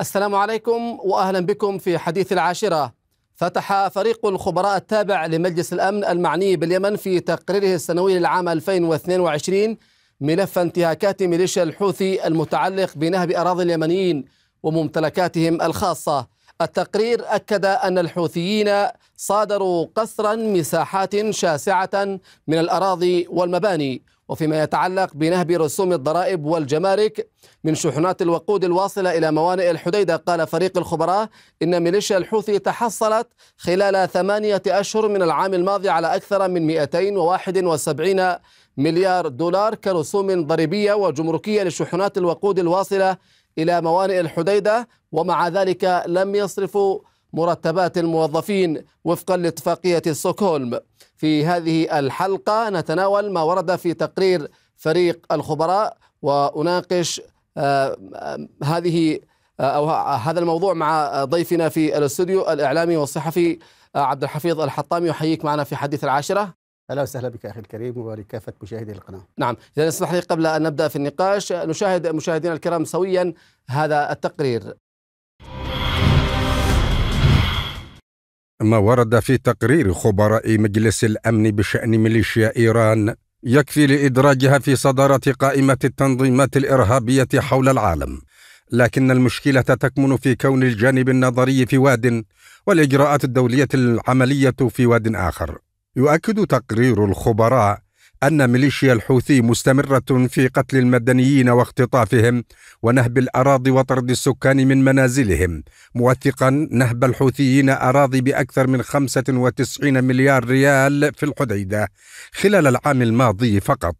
السلام عليكم واهلا بكم في حديث العاشره. فتح فريق الخبراء التابع لمجلس الامن المعني باليمن في تقريره السنوي للعام 2022 ملف انتهاكات ميليشيا الحوثي المتعلق بنهب اراضي اليمنيين وممتلكاتهم الخاصه. التقرير اكد ان الحوثيين صادروا قسرا مساحات شاسعه من الاراضي والمباني وفيما يتعلق بنهب رسوم الضرائب والجمارك من شحنات الوقود الواصلة إلى موانئ الحديدة قال فريق الخبراء إن ميليشيا الحوثي تحصلت خلال ثمانية أشهر من العام الماضي على أكثر من 271 مليار دولار كرسوم ضريبية وجمركية لشحنات الوقود الواصلة إلى موانئ الحديدة ومع ذلك لم يصرفوا مرتبات الموظفين وفقا لاتفاقية ستوكهولم في هذه الحلقة نتناول ما ورد في تقرير فريق الخبراء وأناقش آه، آه، هذه آه، أو هذا الموضوع مع ضيفنا في الاستوديو الإعلامي والصحفي عبد الحفيظ الحطامي يحييك معنا في حديث العاشرة اهلا وسهلا بك اخي الكريم ولكافه مشاهدي القناه. نعم، اذا اسمح لي قبل ان نبدا في النقاش نشاهد مشاهدينا الكرام سويا هذا التقرير. ما ورد في تقرير خبراء مجلس الامن بشان ميليشيا ايران يكفي لادراجها في صداره قائمه التنظيمات الارهابيه حول العالم لكن المشكله تكمن في كون الجانب النظري في واد والاجراءات الدوليه العمليه في واد اخر يؤكد تقرير الخبراء أن ميليشيا الحوثي مستمرة في قتل المدنيين واختطافهم ونهب الأراضي وطرد السكان من منازلهم موثقا نهب الحوثيين أراضي بأكثر من 95 مليار ريال في الحديدة خلال العام الماضي فقط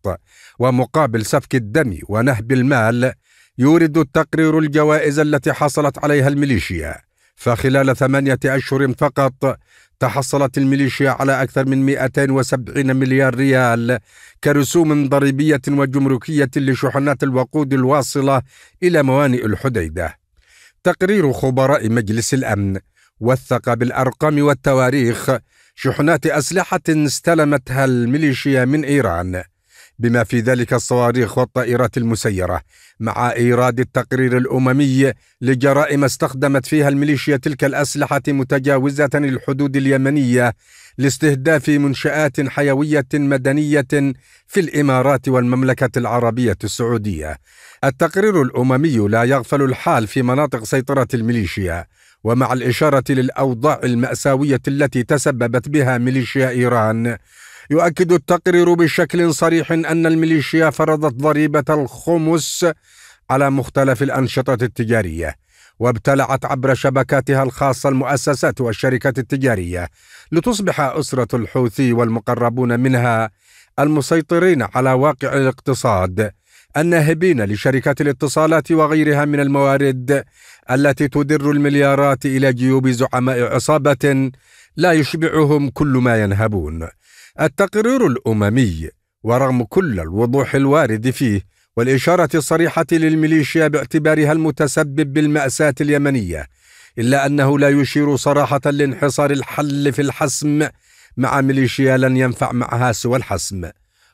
ومقابل سفك الدم ونهب المال يورد التقرير الجوائز التي حصلت عليها الميليشيا فخلال ثمانية أشهر فقط تحصلت الميليشيا على أكثر من 270 مليار ريال كرسوم ضريبية وجمركية لشحنات الوقود الواصلة إلى موانئ الحديدة. تقرير خبراء مجلس الأمن وثق بالأرقام والتواريخ شحنات أسلحة استلمتها الميليشيا من إيران بما في ذلك الصواريخ والطائرات المسيرة مع إيراد التقرير الأممي لجرائم استخدمت فيها الميليشيا تلك الأسلحة متجاوزة الحدود اليمنية لاستهداف منشآت حيوية مدنية في الإمارات والمملكة العربية السعودية التقرير الأممي لا يغفل الحال في مناطق سيطرة الميليشيا ومع الإشارة للأوضاع المأساوية التي تسببت بها ميليشيا إيران يؤكد التقرير بشكل صريح أن الميليشيا فرضت ضريبة الخمس على مختلف الأنشطة التجارية وابتلعت عبر شبكاتها الخاصة المؤسسات والشركات التجارية لتصبح أسرة الحوثي والمقربون منها المسيطرين على واقع الاقتصاد الناهبين لشركات الاتصالات وغيرها من الموارد التي تدر المليارات الى جيوب زعماء عصابه لا يشبعهم كل ما ينهبون التقرير الأممي ورغم كل الوضوح الوارد فيه والإشارة الصريحة للميليشيا باعتبارها المتسبب بالمأساة اليمنية إلا أنه لا يشير صراحة لانحصار الحل في الحسم مع ميليشيا لن ينفع معها سوى الحسم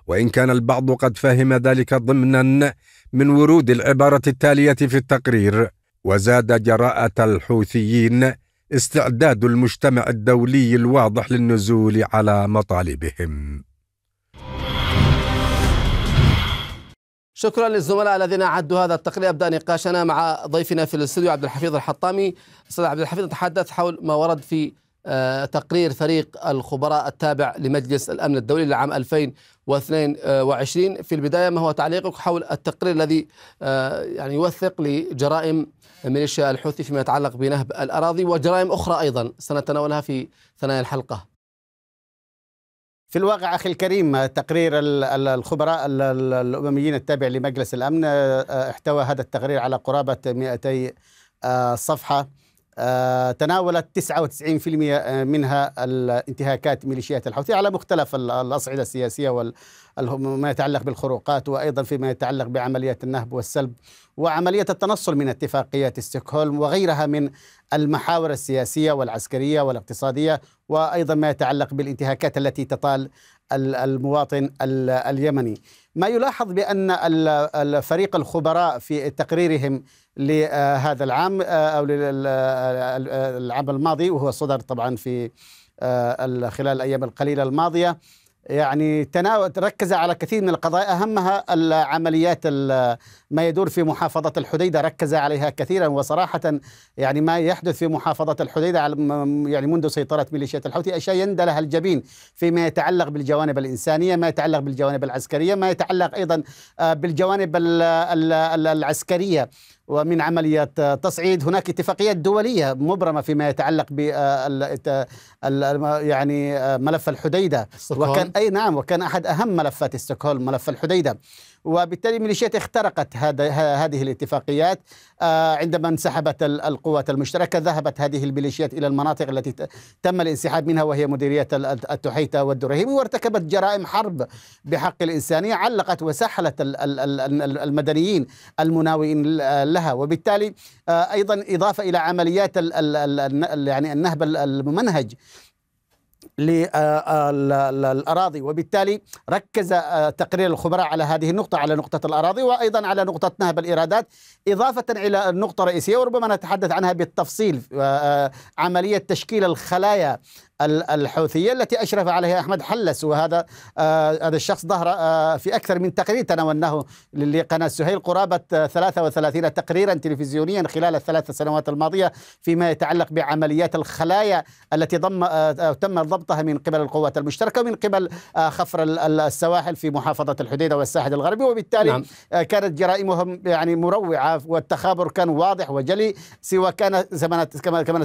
وإن كان البعض قد فهم ذلك ضمنا من ورود العبارة التالية في التقرير وزاد جراءة الحوثيين استعداد المجتمع الدولي الواضح للنزول على مطالبهم شكرا للزملاء الذين اعدوا هذا التقرير ابدا نقاشنا مع ضيفنا في الاستوديو عبد الحفيظ الحطامي استاذ عبد الحفيظ نتحدث حول ما ورد في آه، تقرير فريق الخبراء التابع لمجلس الامن الدولي لعام 2022 في البدايه ما هو تعليقك حول التقرير الذي آه، يعني يوثق لجرائم ميليشيا الحوثي فيما يتعلق بنهب الأراضي وجرائم أخرى أيضا سنتناولها في ثنايا الحلقة في الواقع أخي الكريم تقرير الخبراء الأمميين التابع لمجلس الأمن آه، احتوى هذا التقرير على قرابة 200 آه، صفحة آه، تناولت 99% آه، منها الانتهاكات ميليشيات الحوثي على مختلف الأصعدة السياسية وما يتعلق بالخروقات وأيضا فيما يتعلق بعمليات النهب والسلب وعملية التنصل من اتفاقية ستوكهولم وغيرها من المحاور السياسية والعسكرية والاقتصادية وأيضا ما يتعلق بالانتهاكات التي تطال المواطن اليمني ما يلاحظ بأن الفريق الخبراء في تقريرهم لهذا العام آه، أو للعام الماضي وهو صدر طبعا في آه، خلال الأيام القليلة الماضية يعني ركز على كثير من القضايا اهمها العمليات ما يدور في محافظه الحديده ركز عليها كثيرا وصراحه يعني ما يحدث في محافظه الحديده يعني منذ سيطره ميليشيات الحوثي اشياء يندى لها الجبين فيما يتعلق بالجوانب الانسانيه، ما يتعلق بالجوانب العسكريه، ما يتعلق ايضا آه، بالجوانب العسكريه ومن عمليات تصعيد هناك اتفاقيات دولية مبرمة فيما يتعلق ب آه، يعني آه، ملف الحديدة وكان أي نعم وكان أحد أهم ملفات استوكهولم ملف الحديدة وبالتالي ميليشيات اخترقت هذا هذه الاتفاقيات آه، عندما انسحبت القوات المشتركه ذهبت هذه الميليشيات الى المناطق التي تم الانسحاب منها وهي مديريه التحيته والدرهيمي وارتكبت جرائم حرب بحق الانسانيه علقت وسحلت المدنيين المناوئين لها وبالتالي آه، ايضا اضافه الى عمليات يعني النهب الممنهج للأراضي وبالتالي ركز تقرير الخبراء على هذه النقطة على نقطة الأراضي وأيضا على نقطة نهب الإيرادات إضافة إلى النقطة الرئيسية وربما نتحدث عنها بالتفصيل عملية تشكيل الخلايا الحوثية التي أشرف عليها أحمد حلس وهذا آه هذا الشخص ظهر آه في أكثر من تقرير تناولناه لقناة سهيل قرابة 33 تقريرا تلفزيونيا خلال الثلاث سنوات الماضية فيما يتعلق بعمليات الخلايا التي ضم آه, آه، تم ضبطها من قبل القوات المشتركة ومن قبل آه خفر السواحل في محافظة الحديدة والساحل الغربي وبالتالي نعم. آه كانت جرائمهم يعني مروعة والتخابر كان واضح وجلي سوى كان زمان كما كما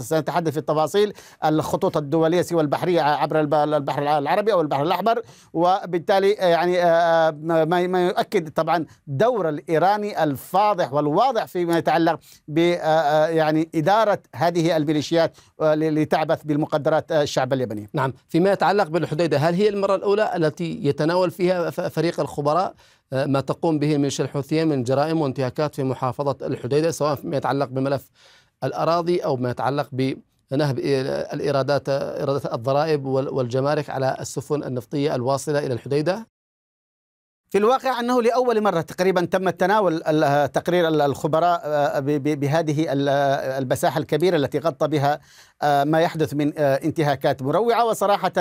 سنتحدث في التفاصيل الخطوط الدوليه سوى البحريه عبر البحر العربي او البحر الاحمر وبالتالي آه، يعني آه، آه، ما يؤكد طبعا دور الايراني الفاضح والواضح فيما يتعلق ب يعني اداره هذه الميليشيات لتعبث بالمقدرات الشعب اليمني. نعم، فيما يتعلق بالحديده هل هي المره الاولى التي يتناول فيها فريق الخبراء ما تقوم به ميشيل الحوثيه من جرائم وانتهاكات في محافظه الحديده سواء فيما يتعلق بملف الاراضي او ما يتعلق ب نهب الإيرادات إيرادات الضرائب والجمارك على السفن النفطية الواصلة إلى الحديدة في الواقع أنه لأول مرة تقريبا تم تناول تقرير الخبراء آه، بهذه البساحة الكبيرة التي غطى بها آه، ما يحدث من آه، انتهاكات مروعة وصراحة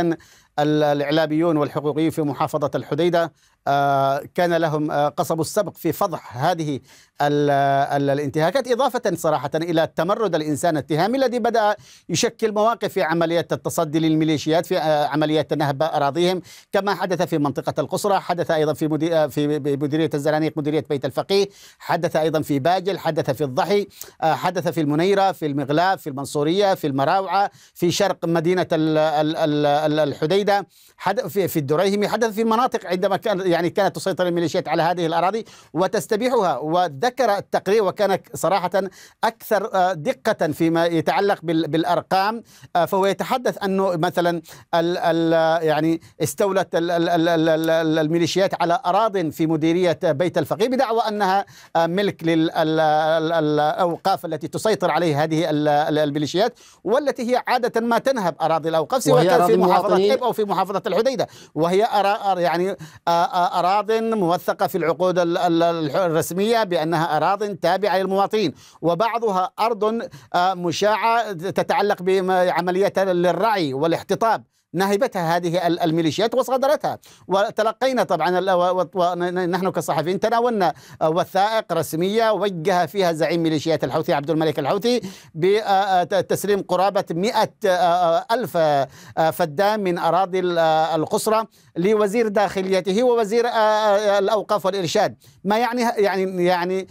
الإعلاميون والحقوقيون في محافظة الحديدة آه، كان لهم آه، قصب السبق في فضح هذه الانتهاكات إضافة صراحة إلى التمرد الإنسان التهامي الذي بدأ يشكل مواقف في عملية التصدي للميليشيات في آه، عملية نهب أراضيهم كما حدث في منطقة القصرى حدث أيضا في في مديرية الزرانيق مديرية بيت الفقيه حدث أيضا في باجل حدث في الضحي حدث في المنيرة في المغلاف في المنصورية في المراوعة في شرق مدينة الحديدة في الدريهمي حدث في مناطق عندما كان يعني يعني كانت تسيطر الميليشيات على هذه الأراضي وتستبيحها وذكر التقرير وكان صراحة أكثر آه، دقة فيما يتعلق بالأرقام آه، فهو يتحدث أنه مثلا الـ الـ يعني استولت الـ الـ الـ الـ الميليشيات على أراض في مديرية بيت الفقيه بدعوى أنها آه، ملك للأوقاف التي تسيطر عليه هذه الميليشيات والتي هي عادة ما تنهب أراضي الأوقاف سواء كان في محافظة حلب أو في محافظة الحديدة وهي أرا يعني أراض موثقة في العقود الرسمية بأنها أراض تابعة للمواطنين وبعضها أرض آه، مشاعة تتعلق بعملية الرعي والاحتطاب نهبتها هذه الميليشيات وصادرتها وتلقينا طبعا ونحن كصحفيين تناولنا وثائق رسمية وجه فيها زعيم ميليشيات الحوثي عبد الملك الحوثي بتسليم آه، آه، قرابة مئة آه، ألف فدان من أراضي القصرى لوزير داخليته ووزير الأوقاف والإرشاد ما يعني يعني يعني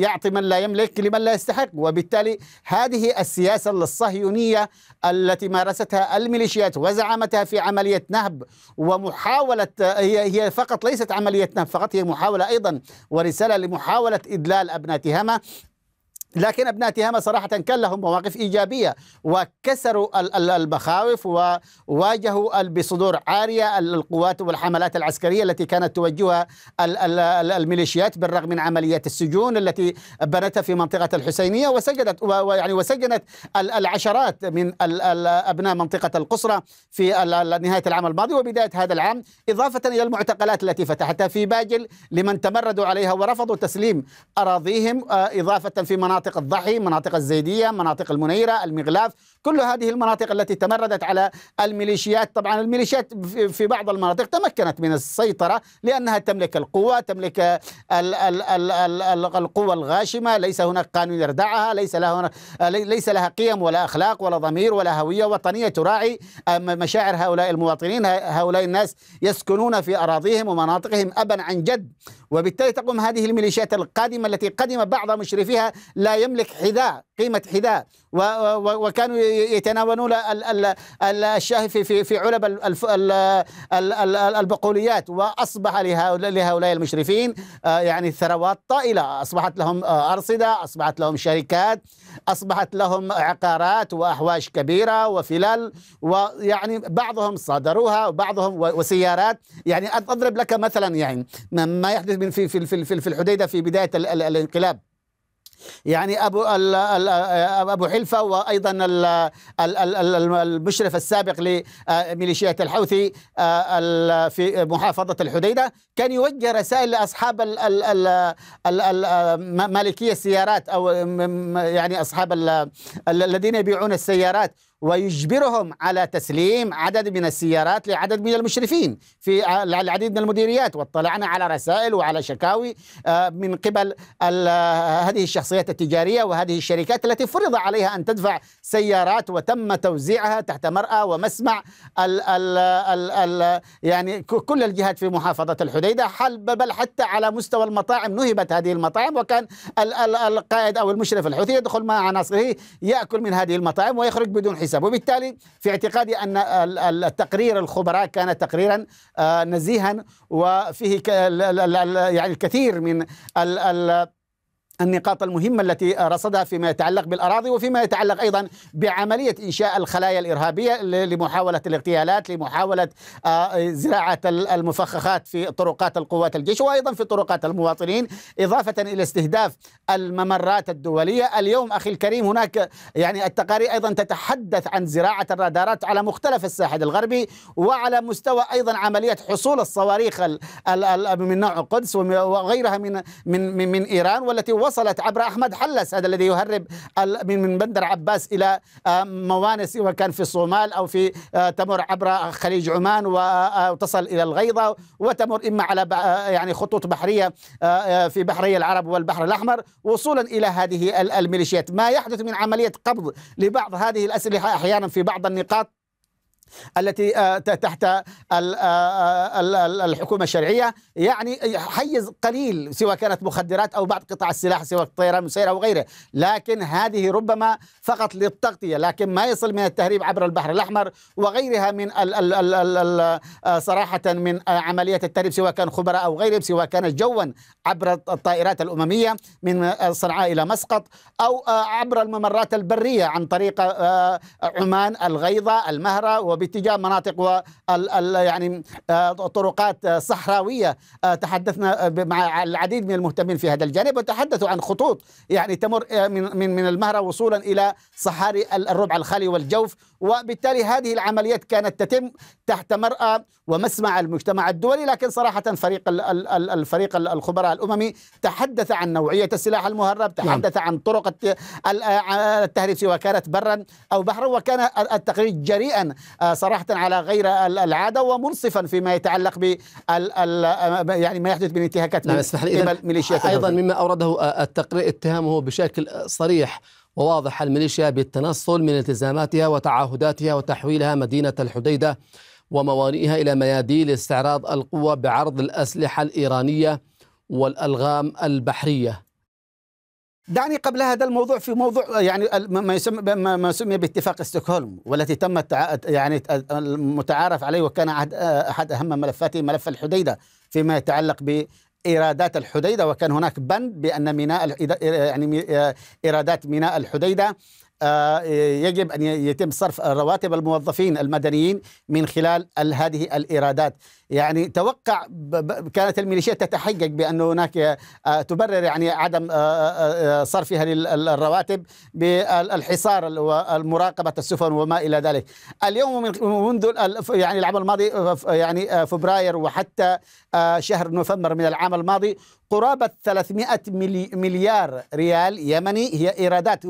يعطي من لا يملك لمن لا يستحق وبالتالي هذه السياسة الصهيونية التي مارستها الميليشيات الميليشيات وزعامتها في عملية نهب ومحاولة هي هي فقط ليست عملية نهب فقط هي محاولة أيضا ورسالة لمحاولة إدلال أبناء تهامة لكن ابناء تهامه صراحه كان لهم مواقف ايجابيه وكسروا المخاوف وواجهوا بصدور عاريه القوات والحملات العسكريه التي كانت توجهها الميليشيات بالرغم من عمليات السجون التي بنتها في منطقه الحسينيه وسجدت ويعني وسجنت العشرات من ابناء منطقه القصرى في نهايه العام الماضي وبدايه هذا العام اضافه الى المعتقلات التي فتحتها في باجل لمن تمردوا عليها ورفضوا تسليم اراضيهم آه، اضافه في مناطق مناطق الضحي مناطق الزيدية مناطق المنيرة المغلاف كل هذه المناطق التي تمردت على الميليشيات طبعا الميليشيات في بعض المناطق تمكنت من السيطرة لأنها تملك القوة تملك الـ الـ الـ الـ الـ القوة الغاشمة ليس هناك قانون يردعها ليس لها ليس لها قيم ولا أخلاق ولا ضمير ولا هوية وطنية تراعي مشاعر هؤلاء المواطنين هؤلاء الناس يسكنون في أراضيهم ومناطقهم أبا عن جد وبالتالي تقوم هذه الميليشيات القادمة التي قدم بعض مشرفيها لا يملك حذاء قيمة حذاء وكانوا يتناولون الشاه في في علب البقوليات واصبح لهؤلاء المشرفين آه، يعني ثروات طائله اصبحت لهم آه، ارصده اصبحت لهم شركات أصبحت لهم عقارات وأحواش كبيرة وفلال ويعني بعضهم صادروها وبعضهم وسيارات يعني أضرب لك مثلا يعني ما يحدث في في في الحديدة في بداية الانقلاب يعني ابو ابو حلفه وايضا المشرف السابق لميليشيات الحوثي في محافظه الحديده كان يوجه رسائل لاصحاب مالكيه السيارات او يعني اصحاب الذين يبيعون السيارات ويجبرهم على تسليم عدد من السيارات لعدد من المشرفين في العديد من المديريات واطلعنا على رسائل وعلى شكاوي آه، من قبل آه، هذه الشخصيات التجارية وهذه الشركات التي فرض عليها أن تدفع سيارات وتم توزيعها تحت مرأة ومسمع الـ ال ال ال يعني كل الجهات في محافظة الحديدة بل حتى على مستوى المطاعم نهبت هذه المطاعم وكان ال ال القائد أو المشرف الحوثي يدخل مع عناصره يأكل من هذه المطاعم ويخرج بدون حساب الحساب وبالتالي في اعتقادي أن التقرير الخبراء كان تقريرا آه، نزيها وفيه يعني الكثير من النقاط المهمة التي رصدها فيما يتعلق بالأراضي وفيما يتعلق أيضا بعملية إنشاء الخلايا الإرهابية لمحاولة الاغتيالات لمحاولة آه، زراعة المفخخات في طرقات القوات الجيش وأيضا في طرقات المواطنين إضافة إلى استهداف الممرات الدولية اليوم أخي الكريم هناك يعني التقارير أيضا تتحدث عن زراعة الرادارات على مختلف الساحل الغربي وعلى مستوى أيضا عملية حصول الصواريخ من نوع قدس وغيرها من من من إيران والتي وصلت عبر أحمد حلس هذا الذي يهرب من بندر عباس إلى آه، موانئ سواء كان في الصومال أو في آه، تمر عبر خليج عمان آه، وتصل إلى الغيضة وتمر إما على يعني خطوط بحرية في بحري العرب والبحر الأحمر وصولا إلى هذه الميليشيات ما يحدث من عملية قبض لبعض هذه الأسلحة أحيانا في بعض النقاط التي آه، تحت آه، آه، الحكومة الشرعية يعني حيز قليل سواء كانت مخدرات أو بعض قطاع السلاح سواء الطيران المسيرة وغيره لكن هذه ربما فقط للتغطية لكن ما يصل من التهريب عبر البحر الأحمر وغيرها من ال ال ال صراحة من عمليات التهريب سواء كان خبراء أو غيرهم سواء كان جوا عبر الطائرات الأممية من صنعاء إلى مسقط أو عبر الممرات البرية عن طريق عمان الغيضة المهرة باتجاه مناطق و يعني آه، طرقات آه، صحراويه آه، تحدثنا مع العديد من المهتمين في هذا الجانب وتحدثوا عن خطوط يعني تمر من من من المهره وصولا الى صحاري الربع الخالي والجوف وبالتالي هذه العمليات كانت تتم تحت مرأى ومسمع المجتمع الدولي لكن صراحة فريق الفريق الخبراء الأممي تحدث عن نوعية السلاح المهرب نعم. تحدث عن طرق التهريب سواء كانت برا أو بحرا وكان التقرير جريئا صراحه على غير العاده ومنصفا فيما يتعلق ب يعني ما يحدث من انتهاكات نعم اسمح لي ميليشيات ايضا مما اورده آه، التقرير اتهامه بشكل صريح وواضح الميليشيا بالتنصل من التزاماتها وتعهداتها وتحويلها مدينه الحديده وموانئها الى ميادين لاستعراض القوه بعرض الاسلحه الايرانيه والالغام البحريه دعني قبل هذا الموضوع في موضوع يعني ما يسمى ما سمي باتفاق ستوكهولم والتي تم يعني المتعارف عليه وكان احد اهم ملفاته ملف الحديده فيما يتعلق ب ايرادات الحديده وكان هناك بند بان ميناء يعني ايرادات ميناء الحديده آه، يجب أن يتم صرف رواتب الموظفين المدنيين من خلال هذه الإيرادات يعني توقع كانت الميليشيات تتحقق بأن هناك آه، تبرر يعني عدم آه، صرفها للرواتب بالحصار ومراقبة السفن وما إلى ذلك اليوم منذ يعني العام الماضي يعني فبراير وحتى شهر نوفمبر من العام الماضي قرابة 300 مليار ريال يمني هي إيرادات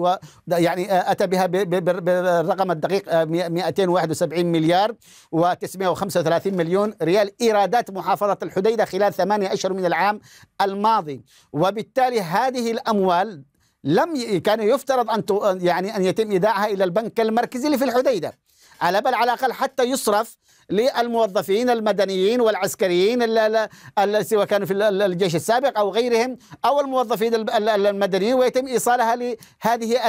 يعني آه، أتى بها بالرقم الدقيق 271 آه، مليار و935 مليون ريال إيرادات محافظة الحديدة خلال ثمانية أشهر من العام الماضي وبالتالي هذه الأموال لم كان يفترض أن يعني أن يتم إيداعها إلى البنك المركزي اللي في الحديدة على بل على الأقل حتى يصرف للموظفين المدنيين والعسكريين سواء كانوا في الجيش السابق أو غيرهم أو الموظفين المدنيين ويتم إيصالها لهذه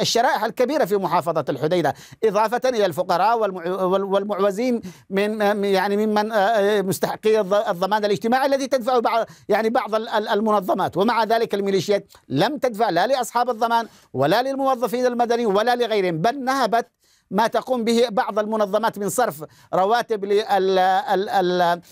الشرائح الكبيرة في محافظة الحديدة إضافة إلى الفقراء والمعوزين من يعني ممن آه، آه، مستحقي الضمان الاجتماعي الذي تدفع بعض يعني بعض المنظمات ومع ذلك الميليشيات لم تدفع لا لأصحاب الضمان ولا للموظفين المدنيين ولا لغيرهم بل نهبت ما تقوم به بعض المنظمات من صرف رواتب للضمان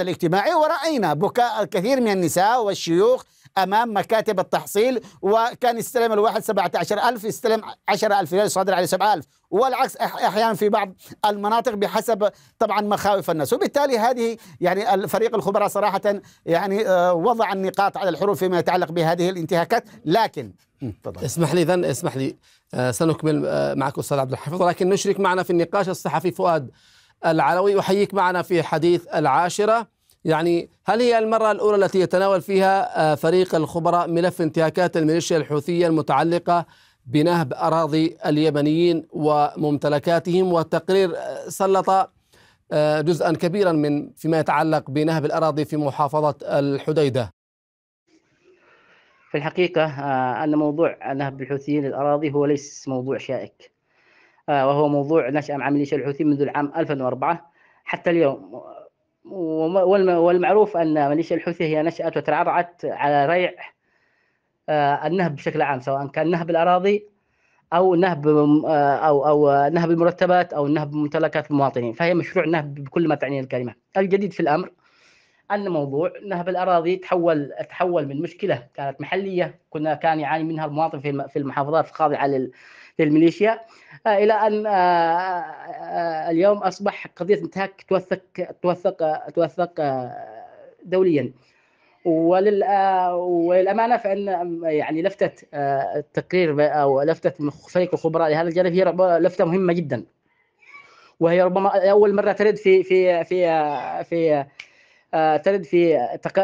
الاجتماعي ورأينا بكاء الكثير من النساء والشيوخ امام مكاتب التحصيل وكان يستلم الواحد 17000 يستلم 10000 ريال يصادر عليه 7000 والعكس احيانا في بعض المناطق بحسب طبعا مخاوف الناس وبالتالي هذه يعني الفريق الخبراء صراحه يعني آه، وضع النقاط على الحروف فيما يتعلق بهذه الانتهاكات لكن طبعا. اسمح لي اذا اسمح لي آه، سنكمل آه، معك استاذ عبد الحفيظ ولكن نشرك معنا في النقاش الصحفي فؤاد العلوي احييك معنا في حديث العاشره يعني هل هي المرة الأولى التي يتناول فيها آه، فريق الخبراء ملف انتهاكات الميليشيا الحوثية المتعلقة بنهب أراضي اليمنيين وممتلكاتهم والتقرير آه، سلط آه، جزءا كبيرا من فيما يتعلق بنهب الأراضي في محافظة الحديدة في الحقيقة أن موضوع نهب الحوثيين للأراضي هو ليس موضوع شائك وهو موضوع نشأ مع ميليشيا الحوثي منذ العام 2004 حتى اليوم والمعروف أن ميليشيا الحوثي هي نشأت وترعرعت على ريع آه، النهب بشكل عام سواء كان نهب الأراضي أو نهب آه، أو أو نهب المرتبات أو نهب ممتلكات المواطنين فهي مشروع نهب بكل ما تعنيه الكلمة الجديد في الأمر أن موضوع نهب الأراضي تحول تحول من مشكلة كانت محلية كنا كان يعاني منها المواطن في في المحافظات الخاضعة لل للميليشيا آه، الى ان آه، آه، اليوم اصبح قضيه انتهاك توثق توثق توثق دوليا وللامانه فان يعني لفته التقرير او لفته فريق الخبراء لهذا الجانب هي لفته مهمه جدا وهي ربما اول مره ترد في في في في ترد في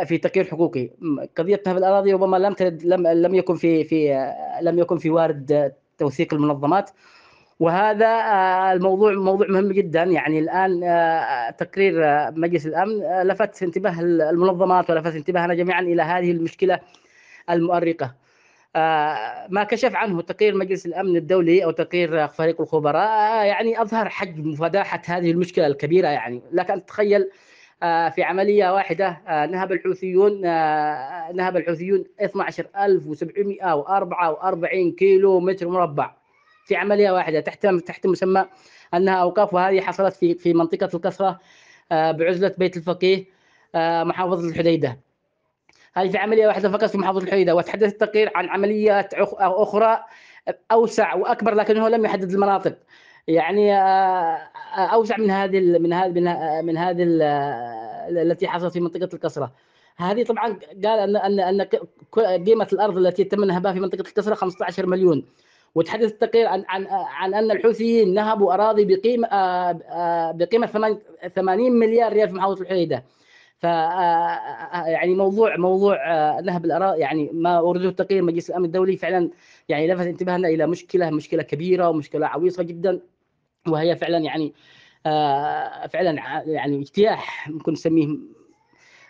في تقرير حقوقي قضيه نهب الاراضي ربما لم ترد لم لم يكن في في لم يكن في وارد توثيق المنظمات وهذا آه، الموضوع موضوع مهم جدا يعني الان آه، تقرير آه، مجلس الامن لفت انتباه المنظمات ولفت انتباهنا جميعا الى هذه المشكله المؤرقه. ما كشف عنه تقرير مجلس الامن الدولي او تقرير فريق الخبراء يعني اظهر حجم مفادحه هذه المشكله الكبيره يعني لك ان تتخيل آه، في عملية واحدة آه، نهب الحوثيون آه، نهب الحوثيون 12744 كيلو متر مربع في عملية واحدة تحت تحت مسمى أنها أوقاف وهذه حصلت في في منطقة الكسرة بعزلة بيت الفقيه محافظة الحديدة هذه في عملية واحدة فقط في محافظة الحديدة وتحدث التقرير عن عمليات أخرى أوسع وأكبر لكنه لم يحدد المناطق يعني آه، آه، اوسع من هذه من هذه آه، من هذه التي حصلت في منطقه الكسره هذه طبعا قال ان ان ان قيمه الارض التي تم نهبها في منطقه الكسره 15 مليون وتحدث التقرير عن عن عن ان الحوثيين نهبوا اراضي بقيمه بقيمه 80 مليار ريال في محافظه الحديده ف يعني موضوع موضوع نهب الاراضي يعني ما اورده تقرير مجلس الامن الدولي فعلا يعني لفت انتباهنا الى مشكله مشكله كبيره ومشكله عويصه جدا وهي فعلا يعني آه، فعلا يعني اجتياح ممكن نسميه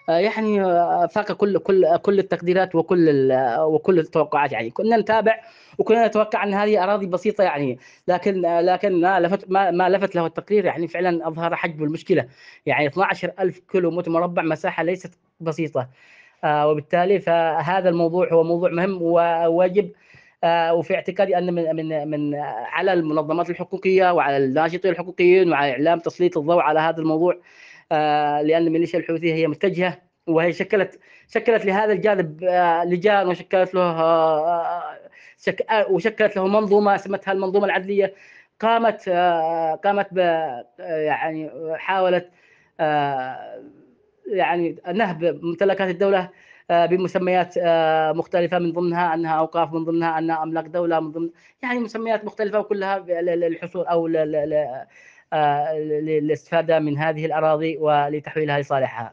آه، يعني آه، فاق كل كل كل التقديرات وكل وكل التوقعات يعني كنا نتابع وكنا نتوقع ان هذه اراضي بسيطه يعني لكن لكن ما لفت ما, ما لفت له التقرير يعني فعلا اظهر حجم المشكله يعني 12000 كيلو متر مربع مساحه ليست بسيطه وبالتالي فهذا الموضوع هو موضوع مهم وواجب آه، وفي اعتقادي ان من من من على المنظمات الحقوقيه وعلى الناشطين الحقوقيين وعلى اعلام تسليط الضوء على هذا الموضوع آه، لان الميليشيا الحوثيه هي متجهه وهي شكلت شكلت لهذا الجانب آه، لجان وشكلت له وشكلت له منظومه سمتها المنظومه العدليه قامت قامت يعني حاولت يعني نهب ممتلكات الدوله آه، بمسميات آه، مختلفه من ضمنها انها اوقاف من ضمنها انها املاك دوله من ضمن يعني مسميات مختلفه وكلها للحصول او للاستفاده آه، من هذه الاراضي ولتحويلها لصالحها.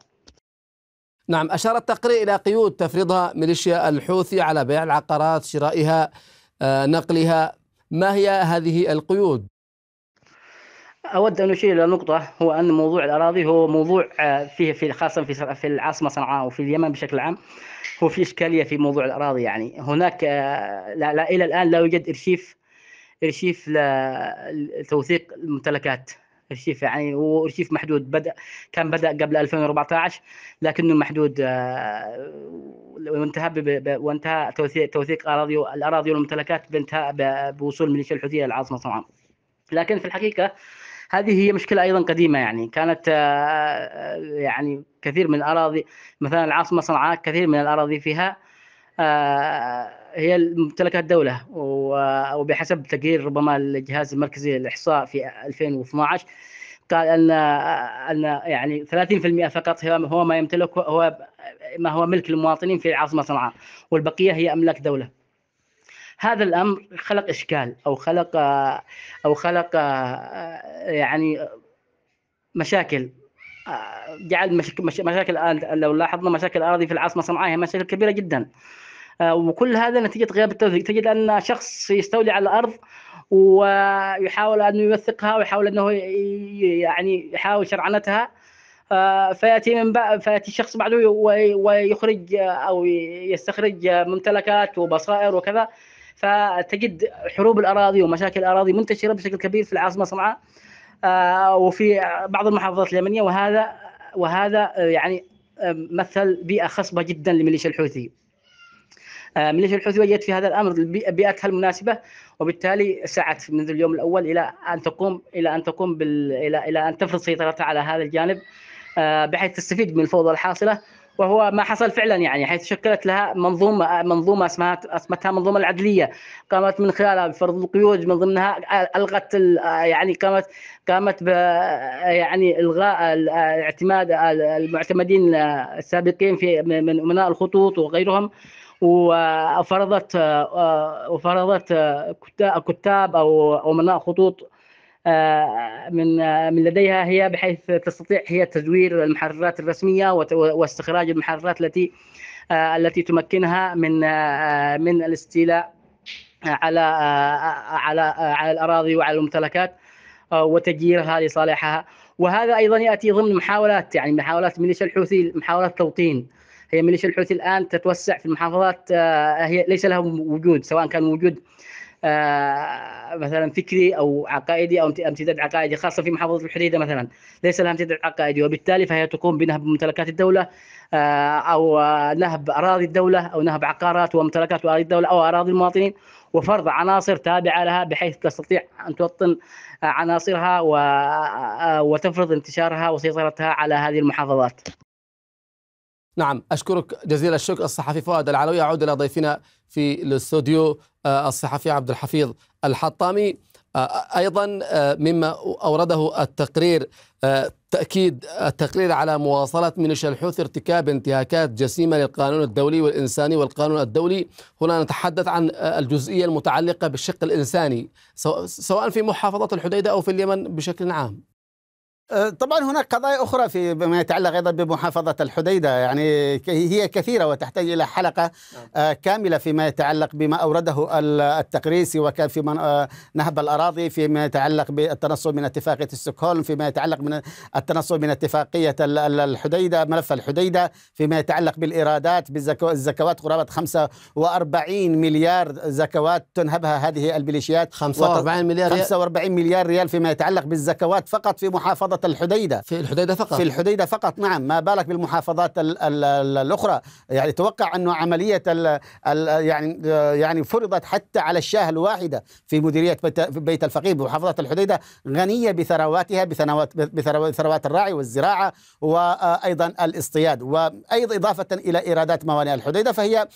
نعم اشار التقرير الى قيود تفرضها ميليشيا الحوثي على بيع العقارات، شرائها، نقلها، ما هي هذه القيود؟ أود أن أشير إلى نقطة هو أن موضوع الأراضي هو موضوع آه، فيه في خاصة في في العاصمة صنعاء وفي اليمن بشكل عام هو في إشكالية في موضوع الأراضي يعني هناك آه، لا, لا إلى الآن لا يوجد أرشيف أرشيف لتوثيق الممتلكات أرشيف يعني هو أرشيف محدود بدأ كان بدأ قبل 2014 لكنه محدود آه، وانتهى وانتهى توثيق توثيق أراضي الأراضي والممتلكات بانتهاء بوصول ميليشيا الحوثية للعاصمة صنعاء لكن في الحقيقة هذه هي مشكله ايضا قديمه يعني كانت آه، آه، يعني كثير من الاراضي مثلا العاصمه صنعاء كثير من الاراضي فيها آه، هي ممتلكات دولة وبحسب تقرير ربما الجهاز المركزي للإحصاء في 2012 قال أن أن يعني 30% فقط هو ما يمتلك هو ما هو ملك المواطنين في العاصمة صنعاء والبقية هي أملاك دولة هذا الامر خلق اشكال او خلق او خلق آه، يعني مشاكل آه، جعل مشاكل لو لاحظنا مشاكل الاراضي في العاصمه صنعاء هي مشاكل كبيره جدا آه، وكل هذا نتيجه غياب التوثيق تجد ان شخص يستولي على الارض ويحاول انه يوثقها ويحاول انه يعني يحاول شرعنتها فياتي من بقى فياتي شخص بعده ويخرج او يستخرج ممتلكات وبصائر وكذا فتجد حروب الاراضي ومشاكل الاراضي منتشره بشكل كبير في العاصمه صنعاء آه، وفي بعض المحافظات اليمنيه وهذا وهذا آه، يعني آه، مثل بيئه خصبه جدا لميليشيا الحوثي ميليشيا الحوثي وجدت في هذا الامر بيئتها المناسبه وبالتالي سعت منذ اليوم الاول الى ان تقوم الى ان تقوم بال... الى الى ان تفرض سيطرتها على هذا الجانب بحيث تستفيد من الفوضى الحاصله وهو ما حصل فعلا يعني حيث شكلت لها منظومه منظومه اسمها اسمتها منظومه العدليه قامت من خلالها بفرض القيود من ضمنها الغت يعني قامت قامت ب يعني الغاء الاعتماد المعتمدين السابقين في من امناء الخطوط وغيرهم وفرضت وفرضت كتاب او امناء خطوط آه، من آه، من لديها هي بحيث تستطيع هي تزوير المحررات الرسميه واستخراج المحررات التي آه، التي تمكنها من من الاستيلاء على على على الاراضي وعلى الممتلكات وتجييرها لصالحها وهذا ايضا ياتي ضمن محاولات يعني محاولات ميليشيا الحوثي محاولات توطين هي ميليشيا الحوثي الان تتوسع في المحافظات هي ليس لها وجود سواء كان وجود آه، مثلا فكري او عقائدي او امتداد عقائدي خاصه في محافظه الحديده مثلا ليس لها امتداد عقائدي وبالتالي فهي تقوم بنهب ممتلكات الدوله آه، او نهب اراضي الدوله او نهب عقارات وممتلكات اراضي الدوله او اراضي المواطنين وفرض عناصر تابعه لها بحيث تستطيع ان توطن آه، عناصرها وتفرض انتشارها وسيطرتها على هذه المحافظات. نعم أشكرك جزيل الشكر الصحفي فؤاد العلوي أعود إلى ضيفنا في الاستوديو آه، الصحفي عبد الحفيظ الحطامي آه، أيضا آه، مما أورده التقرير تأكيد التقرير على مواصلة ميليشيا الحوثي ارتكاب انتهاكات جسيمة للقانون الدولي والإنساني والقانون الدولي هنا نتحدث عن الجزئية المتعلقة بالشق الإنساني سواء في محافظة الحديدة أو في اليمن بشكل عام أه، طبعا هناك قضايا اخرى في ما يتعلق ايضا بمحافظه الحديده يعني هي كثيره وتحتاج الى حلقه أه، كامله فيما يتعلق بما اورده التقرير سواء كان في أه، نهب الاراضي فيما يتعلق بالتنصل من اتفاقيه ستوكهولم فيما يتعلق من التنصل من اتفاقيه الحديده ملف الحديده فيما يتعلق بالايرادات بالزكوات قرابه 45 مليار زكوات تنهبها هذه الميليشيات 45 مليار 45 مليار ريال فيما يتعلق بالزكوات فقط في محافظه محافظة الحديدة في الحديدة فقط في الحديدة فقط نعم ما بالك بالمحافظات الـ الـ الأخرى يعني توقع أنه عملية الـ الـ يعني يعني فرضت حتى على الشاه الواحدة في مديرية بيت الفقيه محافظة الحديدة غنية بثرواتها بثروات بثروات الراعي والزراعة وأيضا الاصطياد وأيضا إضافة إلى إيرادات موانئ الحديدة فهي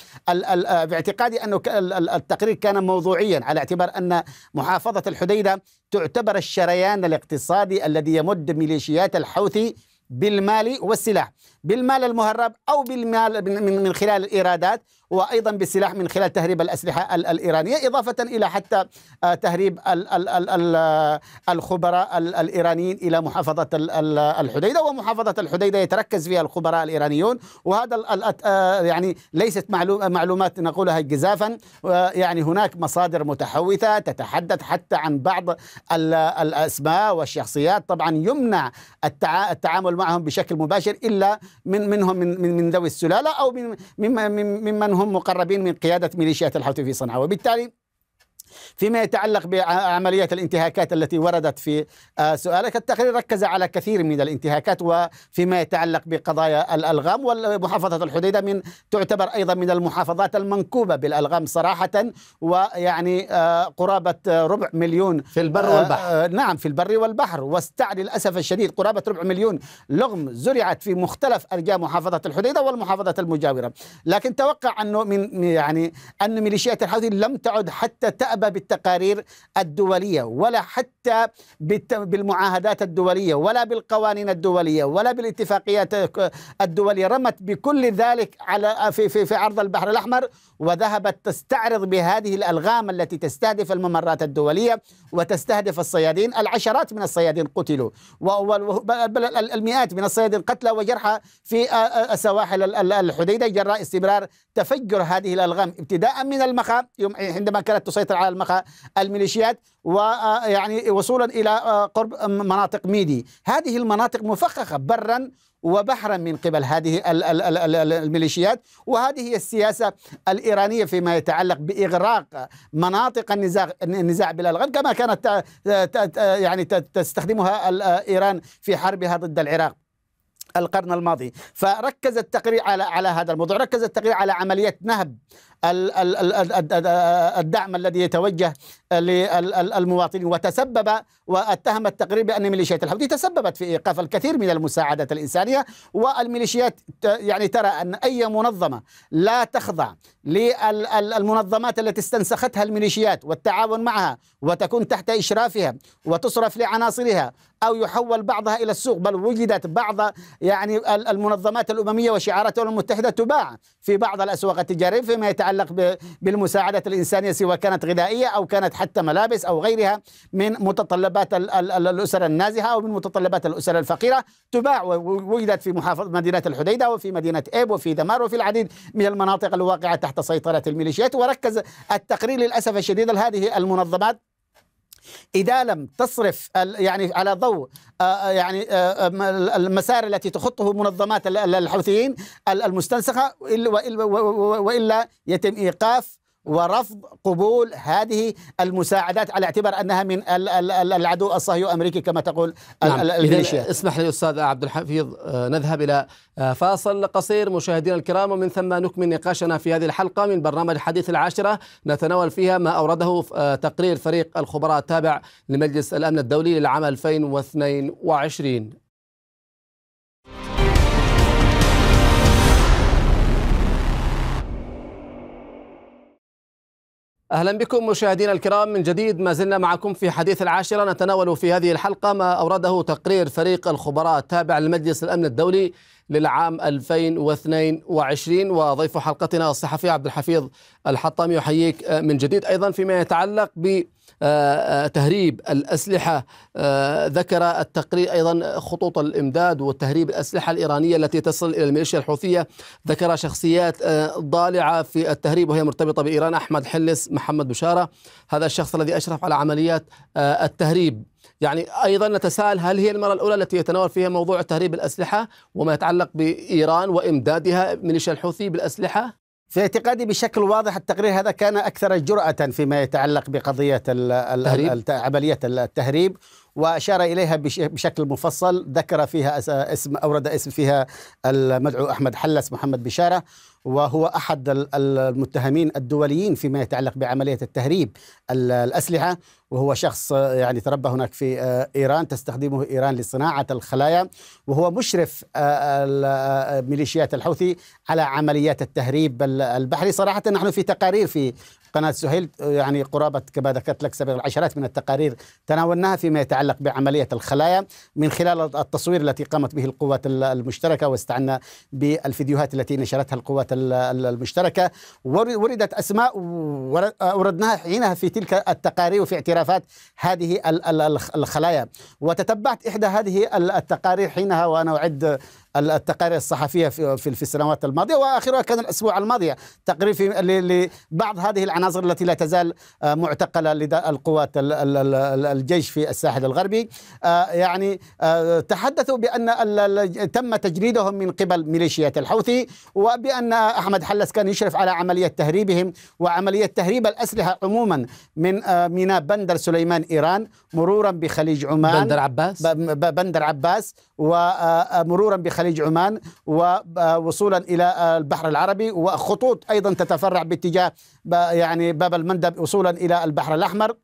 باعتقادي أنه التقرير كان موضوعيا على اعتبار أن محافظة الحديدة تعتبر الشريان الاقتصادي الذي يمد ضد ميليشيات الحوثي بالمال والسلاح بالمال المهرب أو بالمال من خلال الإيرادات وأيضا بالسلاح من خلال تهريب الأسلحة الإيرانية إضافة إلى حتى آه، تهريب آه، الخبراء الإيرانيين إلى محافظة الحديدة ومحافظة الحديدة يتركز فيها الخبراء الإيرانيون وهذا آه، يعني ليست معلومات نقولها جزافا يعني هناك مصادر متحوثة تتحدث حتى عن بعض الأسماء والشخصيات طبعا يمنع التعامل معهم بشكل مباشر إلا من منهم من من, من ذوي السلاله او من ممن هم مقربين من قياده ميليشيات الحوثي في صنعاء وبالتالي فيما يتعلق بعملية الانتهاكات التي وردت في آه، سؤالك التقرير ركز على كثير من الانتهاكات وفيما يتعلق بقضايا الألغام ومحافظة الحديدة من تعتبر أيضا من المحافظات المنكوبة بالألغام صراحة ويعني آه، قرابة ربع مليون في البر آه، والبحر نعم في البر والبحر واستعد للأسف الشديد قرابة ربع مليون لغم زرعت في مختلف أرجاء محافظة الحديدة والمحافظات المجاورة لكن توقع أنه من يعني أن ميليشيات الحوثي لم تعد حتى تأب ذهب بالتقارير الدولية ولا حتى بالمعاهدات الدولية ولا بالقوانين الدولية ولا بالاتفاقيات الدولية رمت بكل ذلك على في, في, في عرض البحر الأحمر وذهبت تستعرض بهذه الألغام التي تستهدف الممرات الدولية وتستهدف الصيادين العشرات من الصيادين قتلوا بل المئات من الصيادين قتلى وجرحى في سواحل الحديدة جراء استمرار تفجر هذه الألغام ابتداء من المخا عندما كانت تسيطر على المخ... الميليشيات ويعني آه، وصولا الى آه، قرب آه، مناطق ميدي هذه المناطق مفخخه برا وبحرا من قبل هذه الميليشيات وهذه هي السياسه الايرانيه فيما يتعلق باغراق مناطق النزاع النزاع بلا كما كانت يعني تستخدمها ايران في حربها ضد العراق القرن الماضي فركز التقرير على على هذا الموضوع ركز التقرير على عمليه نهب الدعم الذي يتوجه للمواطنين وتسبب واتهم التقرير بان ميليشيات الحوثي تسببت في ايقاف الكثير من المساعدات الانسانيه والميليشيات يعني ترى ان اي منظمه لا تخضع للمنظمات التي استنسختها الميليشيات والتعاون معها وتكون تحت اشرافها وتصرف لعناصرها او يحول بعضها الى السوق بل وجدت بعض يعني المنظمات الامميه وشعاراتها المتحده تباع في بعض الاسواق التجاريه فيما يتعلق يتعلق بالمساعدة الإنسانية سواء كانت غذائية أو كانت حتى ملابس أو غيرها من متطلبات الأسر النازحة أو من متطلبات الأسر الفقيرة تباع ووجدت في محافظة مدينة الحديدة وفي مدينة إيب وفي دمار وفي العديد من المناطق الواقعة تحت سيطرة الميليشيات وركز التقرير للأسف الشديد هذه المنظمات إذا لم تصرف يعني على ضوء آه، آه، يعني آه، المسار التي تخطه منظمات الحوثيين المستنسخة وإلا يتم إيقاف ورفض قبول هذه المساعدات على اعتبار انها من العدو الصهيوني الامريكي كما تقول نعم. اسمح لي استاذ عبد الحفيظ آه، نذهب الى آه، فاصل قصير مشاهدينا الكرام ومن ثم نكمل نقاشنا في هذه الحلقه من برنامج حديث العاشره نتناول فيها ما اورده آه، تقرير فريق الخبراء التابع لمجلس الامن الدولي للعام 2022 أهلا بكم مشاهدينا الكرام من جديد ما زلنا معكم في حديث العاشرة نتناول في هذه الحلقة ما أورده تقرير فريق الخبراء التابع لمجلس الأمن الدولي للعام 2022 وضيف حلقتنا الصحفي عبد الحفيظ الحطام يحييك آه، من جديد أيضا فيما يتعلق ب آه، آه، تهريب الأسلحة ذكر التقرير أيضا خطوط الإمداد وتهريب الأسلحة الإيرانية التي تصل إلى الميليشيا الحوثية ذكر شخصيات ضالعة في التهريب وهي مرتبطة بإيران أحمد حلس محمد بشارة هذا الشخص الذي أشرف على عمليات التهريب يعني أيضا نتساءل هل هي المرة الأولى التي يتناول فيها موضوع تهريب الأسلحة وما يتعلق بإيران وإمدادها ميليشيا الحوثي بالأسلحة؟ في اعتقادي بشكل واضح التقرير هذا كان اكثر جراه فيما يتعلق بقضيه عمليه التهريب وأشار إليها بشكل مفصل ذكر فيها اسم أورد اسم فيها المدعو أحمد حلس محمد بشارة وهو أحد المتهمين الدوليين فيما يتعلق بعملية التهريب الأسلحة وهو شخص يعني تربى هناك في آه، إيران تستخدمه إيران لصناعة الخلايا وهو مشرف آه، آه، ميليشيات الحوثي على عمليات التهريب البحري صراحة نحن في تقارير في قناة سهيل يعني قرابة كما ذكرت لك سبق العشرات من التقارير تناولناها فيما يتعلق بعملية الخلايا من خلال التصوير التي قامت به القوات المشتركة واستعنا بالفيديوهات التي نشرتها القوات المشتركة وردت أسماء وردناها حينها في تلك التقارير وفي اعترافات هذه الخلايا وتتبعت إحدى هذه التقارير حينها وأنا أعد التقارير الصحفيه في في السنوات الماضيه واخرها كان الاسبوع الماضي تقرير في لبعض هذه العناصر التي لا تزال آه، معتقله لدى القوات الجيش في الساحل الغربي آه، يعني آه، تحدثوا بان تم تجنيدهم من قبل ميليشيات الحوثي وبان احمد حلس كان يشرف على عمليه تهريبهم وعمليه تهريب الاسلحه عموما من ميناء بندر سليمان ايران مرورا بخليج عمان بندر عباس بندر عباس ومرورا بخليج خليج عمان ووصولا آه، إلى البحر العربي وخطوط أيضا تتفرع باتجاه يعني باب المندب وصولا إلى البحر الأحمر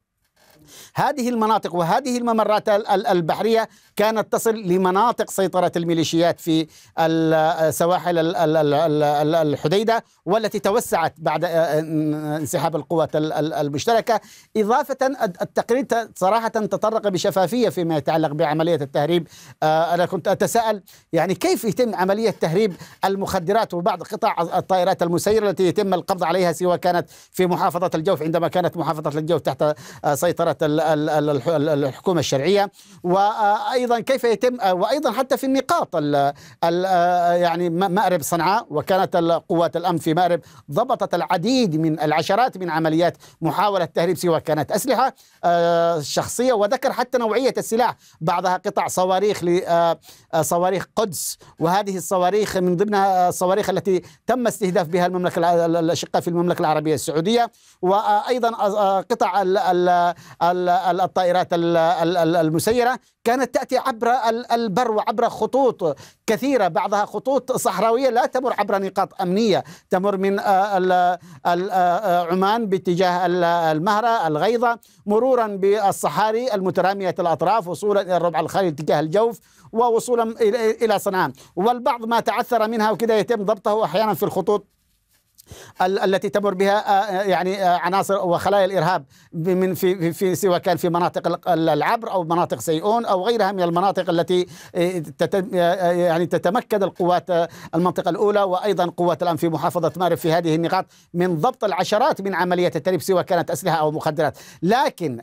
هذه المناطق وهذه الممرات البحرية كانت تصل لمناطق سيطرة الميليشيات في سواحل الحديدة والتي توسعت بعد آه، آه، انسحاب القوات المشتركة إضافة التقرير صراحة تطرق بشفافية فيما يتعلق بعملية التهريب آه، أنا كنت أتساءل يعني كيف يتم عملية تهريب المخدرات وبعض قطع الطائرات المسيرة التي يتم القبض عليها سواء كانت في محافظة الجوف عندما كانت محافظة الجوف تحت سيطرة إدارة الحكومة الشرعية وأيضا كيف يتم وأيضا حتى في النقاط يعني مأرب صنعاء وكانت قوات الأمن في مأرب ضبطت العديد من العشرات من عمليات محاولة تهريب سواء كانت أسلحة آه، شخصية وذكر حتى نوعية السلاح بعضها قطع صواريخ آه، آه، صواريخ قدس وهذه الصواريخ من ضمنها الصواريخ التي تم استهداف بها المملكة الأشقاء في المملكة العربية السعودية وأيضا قطع الطائرات المسيرة كانت تأتي عبر البر وعبر خطوط كثيرة بعضها خطوط صحراوية لا تمر عبر نقاط أمنية تمر من آه، آه، آه، عمان باتجاه المهرة الغيضة مرورا بالصحاري المترامية الأطراف وصولا إلى الربع الخالي اتجاه الجوف ووصولا إلى صنعاء والبعض ما تعثر منها وكذا يتم ضبطه أحيانا في الخطوط التي تمر بها آه، آه، يعني آه، عناصر وخلايا الارهاب من في في سواء كان في مناطق العبر او مناطق سيئون او غيرها من المناطق التي يعني تتمكن القوات المنطقه الاولى وايضا قوات الان في محافظه مارب في هذه النقاط من ضبط العشرات من عمليات التهريب سواء كانت اسلحه او مخدرات، لكن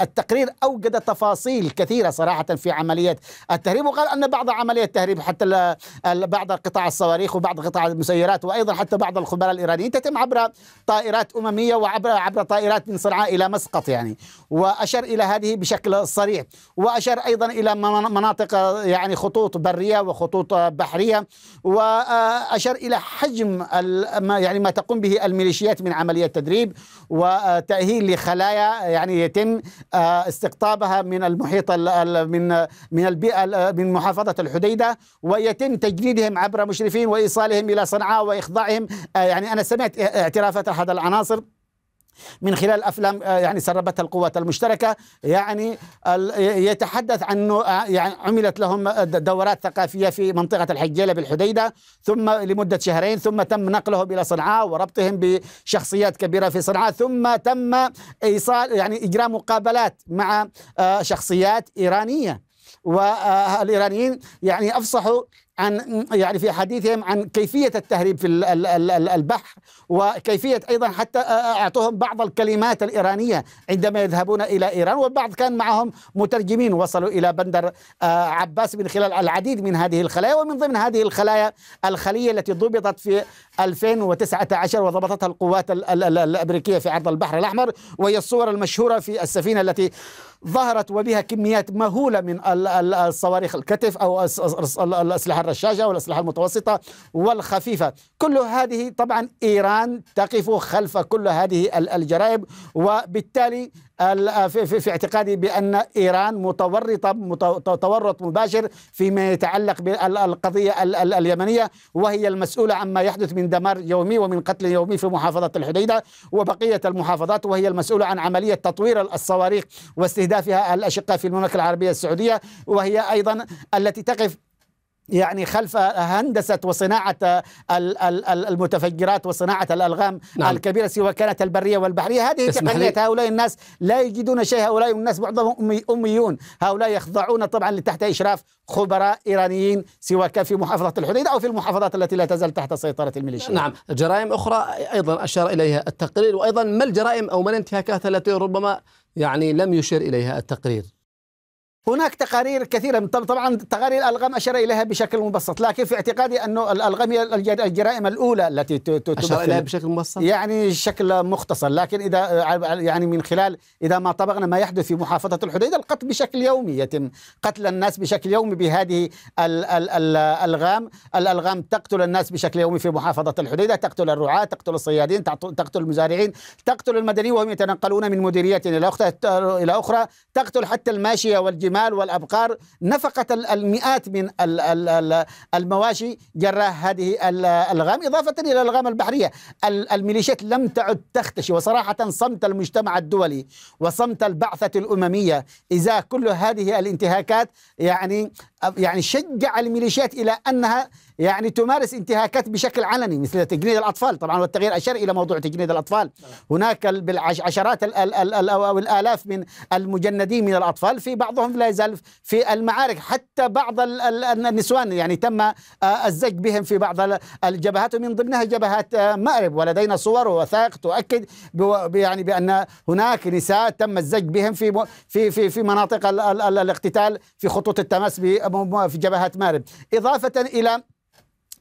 التقرير اوجد تفاصيل كثيره صراحه في عمليات التهريب وقال ان بعض عمليات التهريب حتى بعض قطاع الصواريخ وبعض قطاع المسيرات وايضا حتى بعض الخبراء الايرانيين تتم عبر طائرات امميه وعبر عبر طائرات من صنعاء الى مسقط يعني واشار الى هذه بشكل صريح واشار ايضا الى مناطق يعني خطوط بريه وخطوط بحريه واشار الى حجم ما يعني ما تقوم به الميليشيات من عمليه تدريب وتاهيل لخلايا يعني يتم آه، استقطابها من المحيط من من البيئه من محافظه الحديده ويتم تجنيدهم عبر مشرفين وايصالهم الى صنعاء واخضاعهم آه، يعني أنا سمعت إه-، اعترافات أحد العناصر من خلال افلام آه، يعني سربتها القوات المشتركه يعني يتحدث عنه يعني عملت لهم دورات ثقافيه في منطقه الحجيله بالحديده ثم لمده شهرين ثم تم نقلهم الى صنعاء وربطهم بشخصيات كبيره في صنعاء ثم تم ايصال يعني اجراء مقابلات مع شخصيات ايرانيه والايرانيين يعني افصحوا عن يعني في حديثهم عن كيفية التهريب في البحر وكيفية أيضا حتى أعطوهم بعض الكلمات الإيرانية عندما يذهبون إلى إيران والبعض كان معهم مترجمين وصلوا إلى بندر آه، عباس من خلال العديد من هذه الخلايا ومن ضمن هذه الخلايا الخلية التي ضبطت في 2019 وضبطتها القوات الأمريكية في عرض البحر الأحمر وهي الصور المشهورة في السفينة التي ظهرت وبها كميات مهولة من الصواريخ الكتف أو الأسلحة الرشاشة والأسلحة المتوسطة والخفيفة كل هذه طبعا إيران تقف خلف كل هذه الجرائم وبالتالي آه، في اعتقادي بأن إيران متورطة تورط مباشر فيما يتعلق بالقضية اليمنية وهي المسؤولة عما يحدث من دمار يومي ومن قتل يومي في محافظة الحديدة وبقية المحافظات وهي المسؤولة عن عملية تطوير الصواريخ واستهدافها الاشقاء في المملكة العربية السعودية وهي أيضا التي تقف يعني خلف هندسة وصناعة المتفجرات وصناعة الألغام نعم. الكبيرة سواء كانت البرية والبحرية هذه تقنيات هؤلاء الناس لا يجدون شيء هؤلاء الناس معظمهم أمي أميون هؤلاء يخضعون طبعا لتحت إشراف خبراء إيرانيين سواء كان في محافظة الحديد أو في المحافظات التي لا تزال تحت سيطرة الميليشيا نعم جرائم أخرى أيضا أشار إليها التقرير وأيضا ما الجرائم أو ما الانتهاكات التي ربما يعني لم يشر إليها التقرير هناك تقارير كثيرة طبعا تقارير الألغام أشار إليها بشكل مبسط لكن في اعتقادي أنه الألغام هي الجرائم الأولى التي أشار إليها بشكل مبسط يعني شكل مختصر لكن إذا يعني من خلال إذا ما طبقنا ما يحدث في محافظة الحديدة القتل بشكل يومي يتم قتل الناس بشكل يومي بهذه الألغام الألغام تقتل الناس بشكل يومي في محافظة الحديدة تقتل الرعاة تقتل الصيادين تقتل المزارعين تقتل المدنيين وهم يتنقلون من مديرية إلى أخرى إلى أخرى تقتل حتى الماشية والجيران والجمال والأبقار نفقت المئات من المواشي جراء هذه الغام إضافة إلى الغام البحرية الميليشيات لم تعد تختشي وصراحة صمت المجتمع الدولي وصمت البعثة الأممية إزاء كل هذه الانتهاكات يعني يعني شجع الميليشيات إلى أنها يعني تمارس انتهاكات بشكل علني مثل تجنيد الأطفال طبعا والتغيير أشار إلى موضوع تجنيد الأطفال هناك بالعشرات أو الآلاف من المجندين من الأطفال في بعضهم لا يزال في المعارك حتى بعض النسوان يعني تم آه، الزج بهم في بعض الجبهات ومن ضمنها جبهات آه، مأرب ولدينا صور ووثائق تؤكد يعني بأن هناك نساء تم الزج بهم في في في, في مناطق الاقتتال في خطوط التماس في جبهة مارب إضافة إلى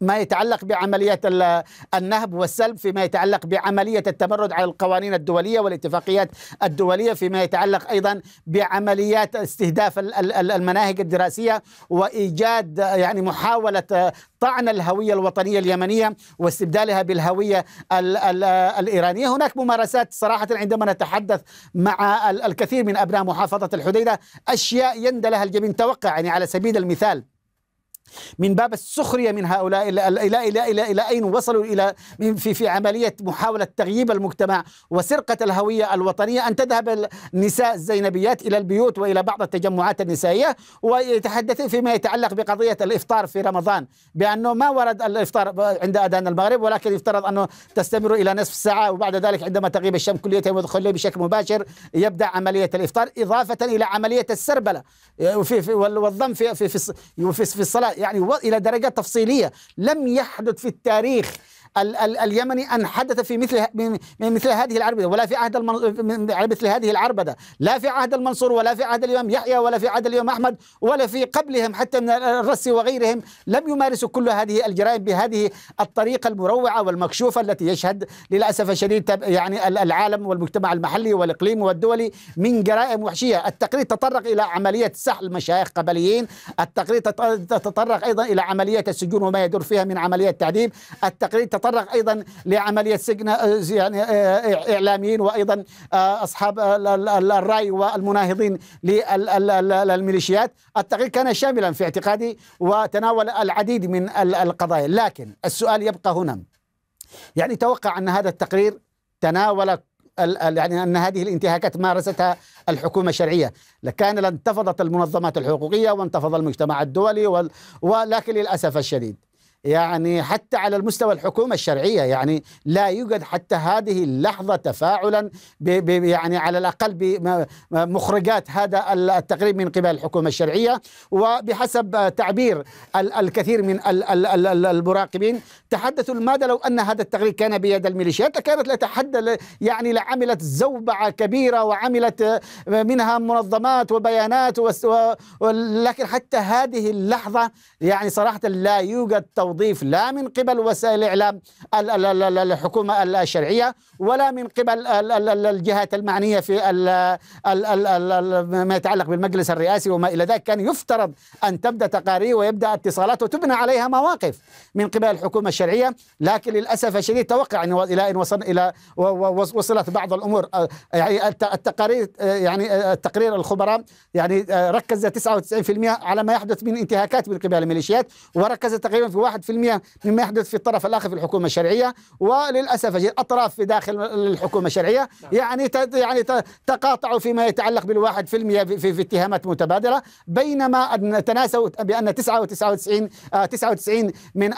ما يتعلق بعملية النهب والسلب فيما يتعلق بعملية التمرد على القوانين الدولية والاتفاقيات الدولية فيما يتعلق أيضا بعمليات استهداف المناهج الدراسية وإيجاد يعني محاولة طعن الهوية الوطنية اليمنية واستبدالها بالهوية الإيرانية هناك ممارسات صراحة عندما نتحدث مع الكثير من أبناء محافظة الحديدة أشياء يندى لها الجبين توقع يعني على سبيل المثال من باب السخريه من هؤلاء الى الى الى الى, إلى اين وصلوا الى في في عمليه محاوله تغييب المجتمع وسرقه الهويه الوطنيه ان تذهب النساء الزينبيات الى البيوت والى بعض التجمعات النسائيه ويتحدثون فيما يتعلق بقضيه الافطار في رمضان بانه ما ورد الافطار عند اذان المغرب ولكن يفترض انه تستمر الى نصف ساعه وبعد ذلك عندما تغيب الشمس كليه ويدخل الليل بشكل مباشر يبدا عمليه الافطار اضافه الى عمليه السربله وفي في والضم في في في, في, في الصلاه يعني الى درجه تفصيليه لم يحدث في التاريخ ال ال اليمني أن حدث في مثل من مثل هذه العربدة ولا في عهد مثل هذه العربدة لا في عهد المنصور ولا في عهد الإمام يحيى ولا في عهد الإمام أحمد ولا في قبلهم حتى من الرسي وغيرهم لم يمارسوا كل هذه الجرائم بهذه الطريقة المروعة والمكشوفة التي يشهد للأسف الشديد يعني العالم والمجتمع المحلي والإقليمي والدولي من جرائم وحشية التقرير تطرق إلى عملية سحل مشايخ قبليين التقرير تطرق أيضا إلى عملية السجون وما يدور فيها من عملية تعذيب التقرير يتطرق ايضا لعمليه سجن آه، يعني آه، اعلاميين وايضا آه، اصحاب الراي والمناهضين للميليشيات التقرير كان شاملا في اعتقادي وتناول العديد من القضايا لكن السؤال يبقى هنا يعني توقع ان هذا التقرير تناول يعني ان هذه الانتهاكات مارستها الحكومه الشرعيه، لكان لانتفضت المنظمات الحقوقيه وانتفض المجتمع الدولي ولكن للاسف الشديد يعني حتى على المستوى الحكومة الشرعية يعني لا يوجد حتى هذه اللحظة تفاعلا يعني على الأقل بمخرجات هذا التقرير من قبل الحكومة الشرعية وبحسب تعبير الكثير من المراقبين تحدثوا لماذا لو أن هذا التقرير كان بيد الميليشيات لكانت لتحدى يعني لعملت زوبعة كبيرة وعملت منها منظمات وبيانات لكن حتى هذه اللحظة يعني صراحة لا يوجد التوظيف لا من قبل وسائل الإعلام الحكومة الشرعية ولا من قبل الجهات المعنية في ما يتعلق بالمجلس الرئاسي وما إلى ذلك كان يفترض أن تبدأ تقارير ويبدأ اتصالات وتبنى عليها مواقف من قبل الحكومة الشرعية لكن للأسف الشديد توقع أن إلى أن وصل إلى وصلت بعض الأمور يعني التقارير يعني التقرير الخبراء يعني ركز 99% على ما يحدث من انتهاكات من قبل الميليشيات وركز تقريبا في مما يحدث في الطرف الاخر في الحكومه الشرعيه وللاسف اطراف في داخل الحكومه الشرعيه نعم. يعني يعني تقاطعوا فيما يتعلق بالواحد في المية في, في اتهامات متبادله بينما تناسوا بان 99 99 آه، من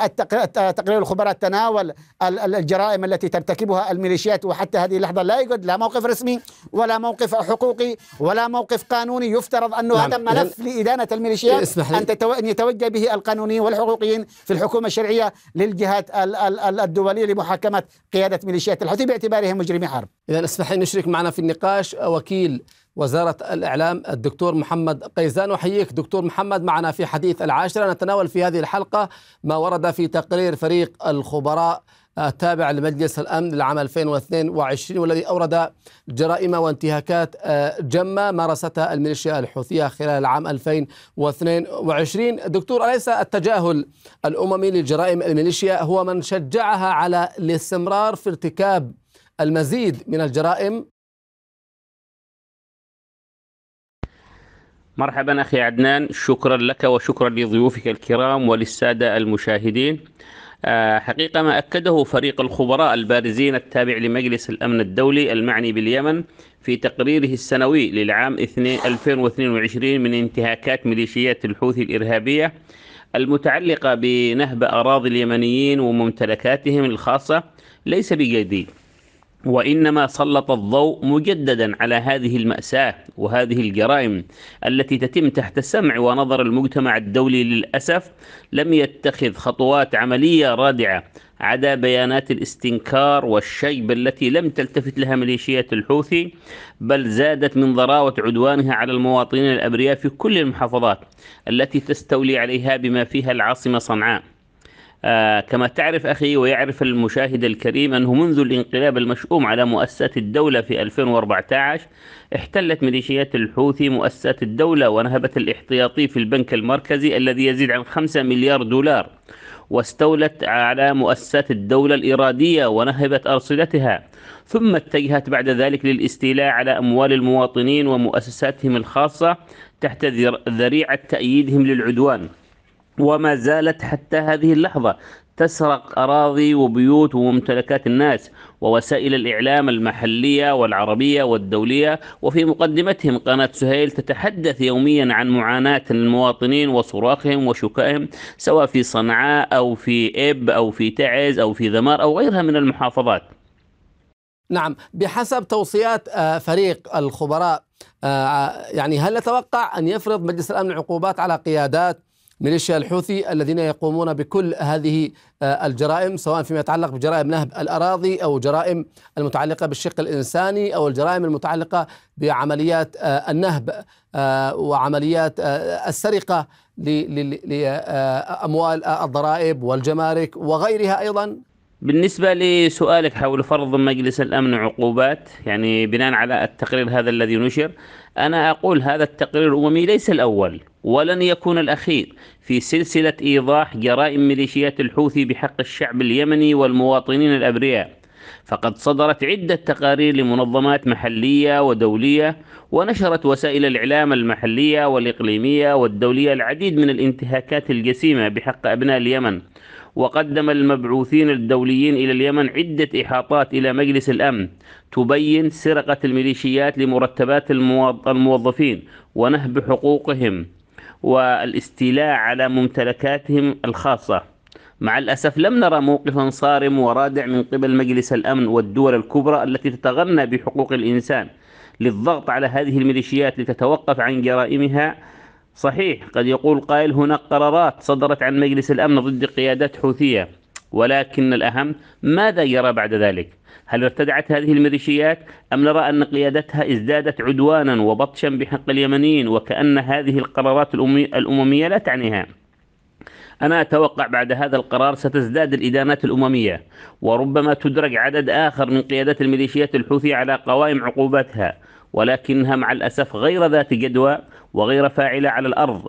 تقرير الخبراء تناول الجرائم التي ترتكبها الميليشيات وحتى هذه اللحظه لا يوجد لا موقف رسمي ولا موقف حقوقي ولا موقف قانوني يفترض انه هذا نعم. ملف لادانه الميليشيات ان يتوجه به القانونيين والحقوقيين في الحكومه الحكومة الشرعية للجهات الدولية لمحاكمة قيادة ميليشيات الحوثي باعتبارهم مجرمي حرب إذا اسمح لي نشرك معنا في النقاش وكيل وزارة الإعلام الدكتور محمد قيزان أحييك دكتور محمد معنا في حديث العاشرة نتناول في هذه الحلقة ما ورد في تقرير فريق الخبراء التابع لمجلس الأمن لعام 2022 والذي أورد جرائم وانتهاكات آه، جمة مارستها الميليشيا الحوثية خلال العام 2022 دكتور أليس التجاهل الأممي لجرائم الميليشيا هو من شجعها على الاستمرار في ارتكاب المزيد من الجرائم مرحبا أخي عدنان شكرا لك وشكرا لضيوفك الكرام وللسادة المشاهدين آه، حقيقة ما أكده فريق الخبراء البارزين التابع لمجلس الأمن الدولي المعني باليمن في تقريره السنوي للعام 2022 من انتهاكات ميليشيات الحوثي الإرهابية المتعلقة بنهب أراضي اليمنيين وممتلكاتهم الخاصة ليس بجديد وإنما سلط الضوء مجددا على هذه المأساة وهذه الجرائم التي تتم تحت سمع ونظر المجتمع الدولي للأسف لم يتخذ خطوات عملية رادعة عدا بيانات الاستنكار والشيب التي لم تلتفت لها ميليشيات الحوثي بل زادت من ضراوة عدوانها على المواطنين الأبرياء في كل المحافظات التي تستولي عليها بما فيها العاصمة صنعاء آه كما تعرف أخي ويعرف المشاهد الكريم أنه منذ الانقلاب المشؤوم على مؤسسات الدولة في 2014 احتلت ميليشيات الحوثي مؤسسات الدولة ونهبت الاحتياطي في البنك المركزي الذي يزيد عن 5 مليار دولار واستولت على مؤسسات الدولة الإرادية ونهبت أرصدتها ثم اتجهت بعد ذلك للاستيلاء على أموال المواطنين ومؤسساتهم الخاصة تحت ذريعة تأييدهم للعدوان وما زالت حتى هذه اللحظة تسرق أراضي وبيوت وممتلكات الناس ووسائل الإعلام المحلية والعربية والدولية وفي مقدمتهم قناة سهيل تتحدث يوميا عن معاناة المواطنين وصراخهم وشكائهم سواء في صنعاء أو في إب أو في تعز أو في ذمار أو غيرها من المحافظات نعم بحسب توصيات آه، فريق الخبراء آه، يعني هل نتوقع أن يفرض مجلس الأمن عقوبات على قيادات ميليشيا الحوثي الذين يقومون بكل هذه آه، الجرائم سواء فيما يتعلق بجرائم نهب الأراضي أو جرائم المتعلقة بالشق الإنساني أو الجرائم المتعلقة بعمليات آه، النهب آه، وعمليات السرقة لأموال الضرائب والجمارك وغيرها أيضا بالنسبة لسؤالك حول فرض مجلس الأمن عقوبات يعني بناء على التقرير هذا الذي نشر أنا أقول هذا التقرير الأممي ليس الأول ولن يكون الأخير في سلسلة إيضاح جرائم ميليشيات الحوثي بحق الشعب اليمني والمواطنين الأبرياء فقد صدرت عدة تقارير لمنظمات محلية ودولية ونشرت وسائل الإعلام المحلية والإقليمية والدولية العديد من الانتهاكات الجسيمة بحق أبناء اليمن وقدم المبعوثين الدوليين إلى اليمن عدة إحاطات إلى مجلس الأمن تبين سرقة الميليشيات لمرتبات الموظفين ونهب حقوقهم والاستيلاء على ممتلكاتهم الخاصة مع الأسف لم نرى موقفا صارم ورادع من قبل مجلس الأمن والدول الكبرى التي تتغنى بحقوق الإنسان للضغط على هذه الميليشيات لتتوقف عن جرائمها صحيح قد يقول قائل هناك قرارات صدرت عن مجلس الأمن ضد قيادات حوثية ولكن الأهم ماذا جرى بعد ذلك هل ارتدعت هذه الميليشيات أم نرى أن قيادتها ازدادت عدوانا وبطشا بحق اليمنيين وكأن هذه القرارات الأممية لا تعنيها أنا أتوقع بعد هذا القرار ستزداد الإدانات الأممية وربما تدرج عدد آخر من قيادات الميليشيات الحوثية على قوائم عقوباتها ولكنها مع الأسف غير ذات جدوى وغير فاعلة على الأرض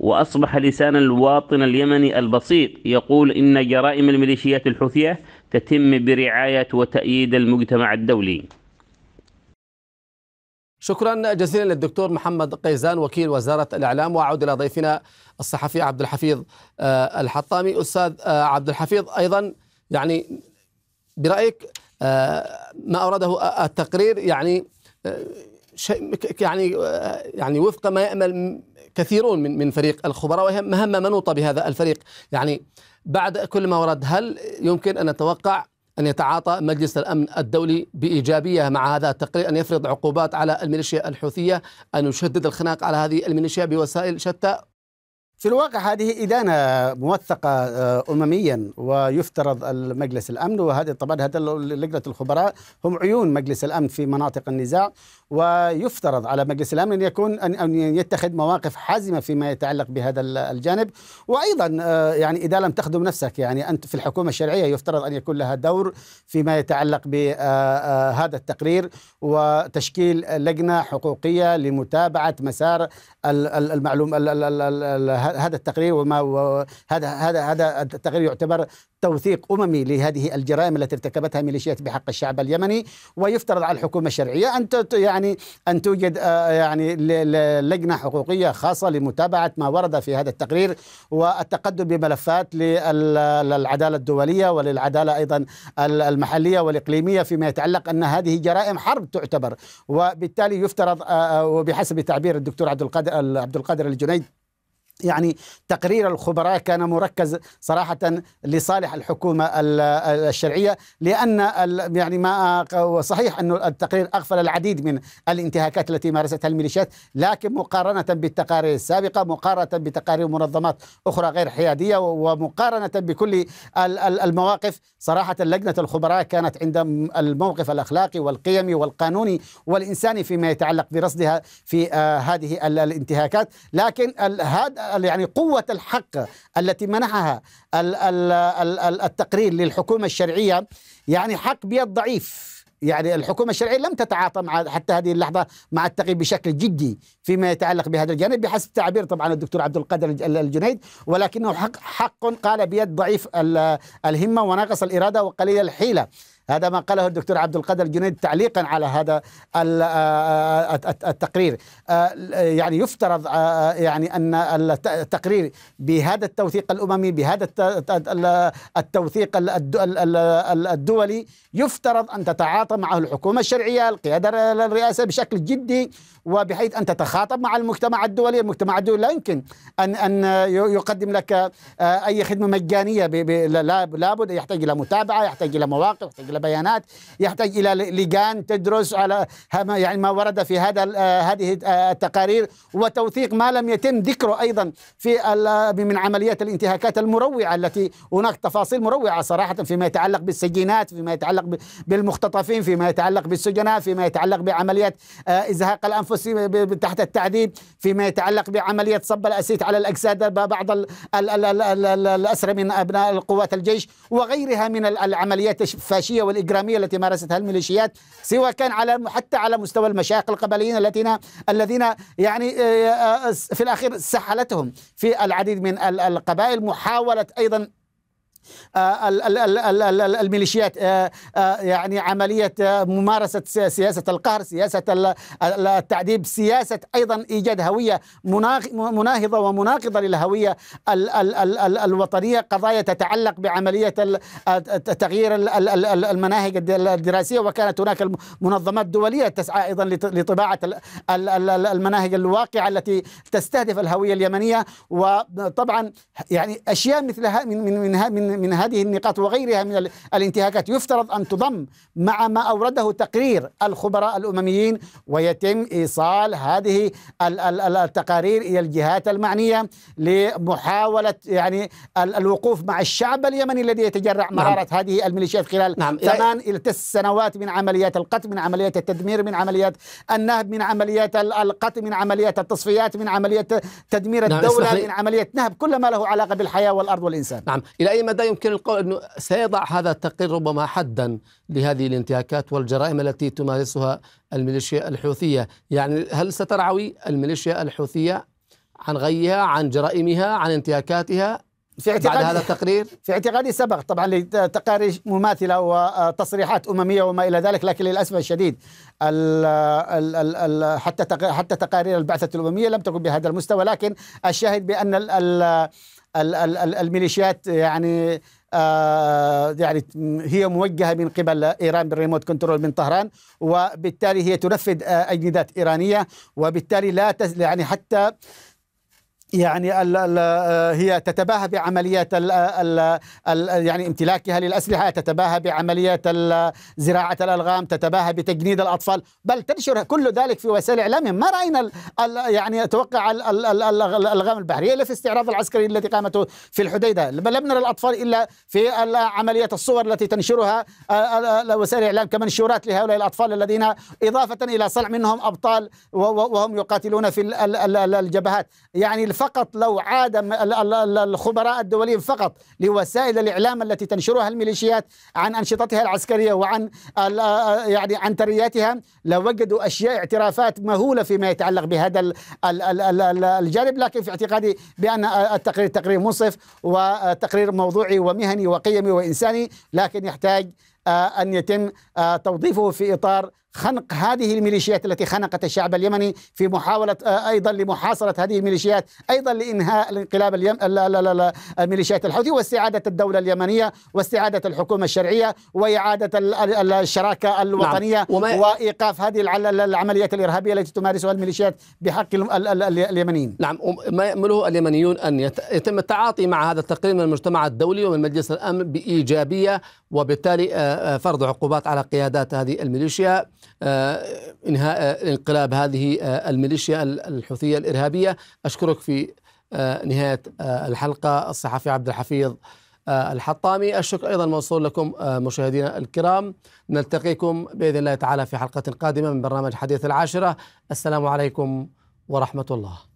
وأصبح لسان الواطن اليمني البسيط يقول إن جرائم الميليشيات الحوثية تتم برعاية وتأييد المجتمع الدولي شكرا جزيلا للدكتور محمد قيزان وكيل وزارة الإعلام وأعود إلى ضيفنا الصحفي عبد الحفيظ آه، الحطامي أستاذ آه، عبد الحفيظ أيضا يعني برأيك آه، ما أراده التقرير يعني شيء يعني آه، يعني وفق ما يامل كثيرون من من فريق الخبراء وهي مهمه منوطه بهذا الفريق يعني بعد كل ما ورد هل يمكن ان نتوقع أن يتعاطى مجلس الأمن الدولي بإيجابية مع هذا التقرير أن يفرض عقوبات على الميليشيا الحوثية أن يشدد الخناق على هذه الميليشيا بوسائل شتى في الواقع هذه إدانة موثقة آه، أمميا ويفترض المجلس الأمن وهذه طبعا هذا لجنة الخبراء هم عيون مجلس الأمن في مناطق النزاع ويفترض على مجلس الأمن أن يكون أن يتخذ مواقف حازمة فيما يتعلق بهذا الجانب وأيضا آه، يعني إذا لم تخدم نفسك يعني أنت في الحكومة الشرعية يفترض أن يكون لها دور فيما يتعلق بهذا آه، التقرير وتشكيل لجنة حقوقية لمتابعة مسار المعلوم هذا التقرير وما هذا هذا هذا التقرير يعتبر توثيق اممي لهذه الجرائم التي ارتكبتها ميليشيات بحق الشعب اليمني ويفترض على الحكومه الشرعيه ان يعني ان توجد آه، يعني لجنه حقوقيه خاصه لمتابعه ما ورد في هذا التقرير والتقدم بملفات للعداله الدوليه وللعداله ايضا المحليه والاقليميه فيما يتعلق ان هذه جرائم حرب تعتبر وبالتالي يفترض آه، آه، وبحسب تعبير الدكتور عبد القادر عبد القادر الجنيد يعني تقرير الخبراء كان مركز صراحة لصالح الحكومة الشرعية لأن يعني ما صحيح أن التقرير أغفل العديد من الانتهاكات التي مارستها الميليشيات لكن مقارنة بالتقارير السابقة مقارنة بتقارير منظمات أخرى غير حيادية ومقارنة بكل المواقف صراحة لجنة الخبراء كانت عند الموقف الأخلاقي والقيمي والقانوني والإنساني فيما يتعلق برصدها في آه، هذه الانتهاكات لكن هذا يعني قوة الحق التي منحها التقرير للحكومة الشرعية يعني حق بيد ضعيف يعني الحكومة الشرعية لم تتعاطى مع حتى هذه اللحظة مع التقرير بشكل جدي فيما يتعلق بهذا الجانب بحسب تعبير طبعا الدكتور عبد القادر الجنيد ولكنه حق, حق قال بيد ضعيف الهمة وناقص الإرادة وقليل الحيلة هذا ما قاله الدكتور عبد القادر الجنيد تعليقا على هذا آه، آه، التقرير آه، يعني يفترض يعني أن التقرير بهذا التوثيق الأممي بهذا التوثيق الدولي يفترض أن تتعاطى معه الحكومة الشرعية القيادة الرئاسة بشكل جدي وبحيث أن تتخاطب مع المجتمع الدولي المجتمع الدولي لا يمكن أن أن يقدم لك أي خدمة مجانية لابد يحتاج إلى متابعة يحتاج إلى مواقف يحتاج إلى بيانات يحتاج إلى لجان تدرس على يعني ما ورد في هذا آه، هذه آه، التقارير وتوثيق ما لم يتم ذكره أيضا في آه، من عمليات الانتهاكات المروعة التي هناك تفاصيل مروعة صراحة فيما يتعلق بالسجينات فيما يتعلق بالمختطفين فيما يتعلق بالسجناء فيما يتعلق بعمليات إزهاق الأنفس تحت التعذيب فيما يتعلق بعملية صب الاسيت على الأجساد بعض الأسرى من أبناء قوات الجيش وغيرها من العمليات الفاشية العنصرية والإجرامية التي مارستها الميليشيات سواء كان على حتى على مستوى المشايخ القبليين الذين الذين يعني آه، آه، آه، في الأخير سحلتهم في العديد من القبائل محاولة أيضا الميليشيات يعني عملية ممارسة سياسة القهر سياسة التعذيب سياسة أيضا إيجاد هوية مناهضة ومناقضة للهوية الوطنية قضايا تتعلق بعملية تغيير المناهج الدراسية وكانت هناك منظمات دولية تسعى أيضا لطباعة المناهج الواقعة التي تستهدف الهوية اليمنية وطبعا يعني أشياء مثل من من من من, هذه النقاط وغيرها من الانتهاكات يفترض أن تضم مع ما أورده تقرير الخبراء الأمميين ويتم إيصال هذه التقارير إلى الجهات المعنية لمحاولة يعني الوقوف مع الشعب اليمني الذي يتجرع نعم. مهارة نعم. هذه الميليشيات خلال نعم. ثمان إلى تسع سنوات من عمليات القتل من عمليات التدمير من عمليات النهب من عمليات القتل من عمليات التصفيات من عمليات تدمير نعم، الدولة نعم. من عمليات نهب كل ما له علاقة بالحياة والأرض والإنسان نعم إلى أي مدى هذا يمكن القول انه سيضع هذا التقرير ربما حدا لهذه الانتهاكات والجرائم التي تمارسها الميليشيا الحوثيه، يعني هل سترعوي الميليشيا الحوثيه عن غيها، عن جرائمها، عن انتهاكاتها في اعتقادي بعد هذا التقرير في اعتقادي سبق طبعا لتقارير مماثله وتصريحات امميه وما الى ذلك لكن للاسف الشديد ال ال ال حتى حتى تقارير البعثه الامميه لم تكن بهذا المستوى لكن الشاهد بان ال ال الميليشيات يعني آه، يعني هي موجهه من قبل ايران بالريموت كنترول من طهران وبالتالي هي تنفذ آه، اجندات ايرانيه وبالتالي لا يعني حتى يعني الـ الـ آه، هي تتباهى بعمليات الـ الـ الـ يعني امتلاكها للاسلحه، تتباهى بعمليات زراعه الالغام، تتباهى بتجنيد الاطفال، بل تنشر كل ذلك في وسائل اعلامهم، ما راينا الـ الـ يعني اتوقع الالغام البحريه الا في استعراض العسكري الذي قامته في الحديده، لم نرى الاطفال الا في عمليات الصور التي تنشرها آه، آه، وسائل الاعلام كمنشورات لهؤلاء الاطفال الذين اضافه الى صنع منهم ابطال وهم يقاتلون في الجبهات، يعني فقط لو عاد الخبراء الدوليين فقط لوسائل الإعلام التي تنشرها الميليشيات عن أنشطتها العسكرية وعن آه، يعني عن ترياتها لوجدوا أشياء اعترافات مهولة فيما يتعلق بهذا الجانب لكن في اعتقادي بأن آه، التقرير تقرير منصف وتقرير موضوعي ومهني وقيمي وإنساني لكن يحتاج آه، أن يتم توظيفه في إطار خنق هذه الميليشيات التي خنقت الشعب اليمني في محاولة آه، أيضا لمحاصرة هذه الميليشيات أيضا لإنهاء الانقلاب اليم... لا لا لا الميليشيات الحوثي واستعادة الدولة اليمنية واستعادة الحكومة الشرعية وإعادة الشراكة نعم. الوطنية نعم. وما... وإيقاف هذه العمليات الإرهابية التي تمارسها الميليشيات بحق ال... ال... اليمنيين نعم ما يأمله اليمنيون أن يت... يتم التعاطي مع هذا التقرير من المجتمع الدولي ومن مجلس الأمن بإيجابية وبالتالي آه، آه، فرض عقوبات على قيادات هذه الميليشيا آه، انهاء آه، انقلاب هذه آه، الميليشيا الحوثيه الارهابيه اشكرك في نهايه الحلقه الصحفي عبد الحفيظ الحطامي الشكر أيضا موصول لكم مشاهدينا الكرام نلتقيكم بإذن الله تعالى في حلقة قادمة من برنامج حديث العاشرة السلام عليكم ورحمة الله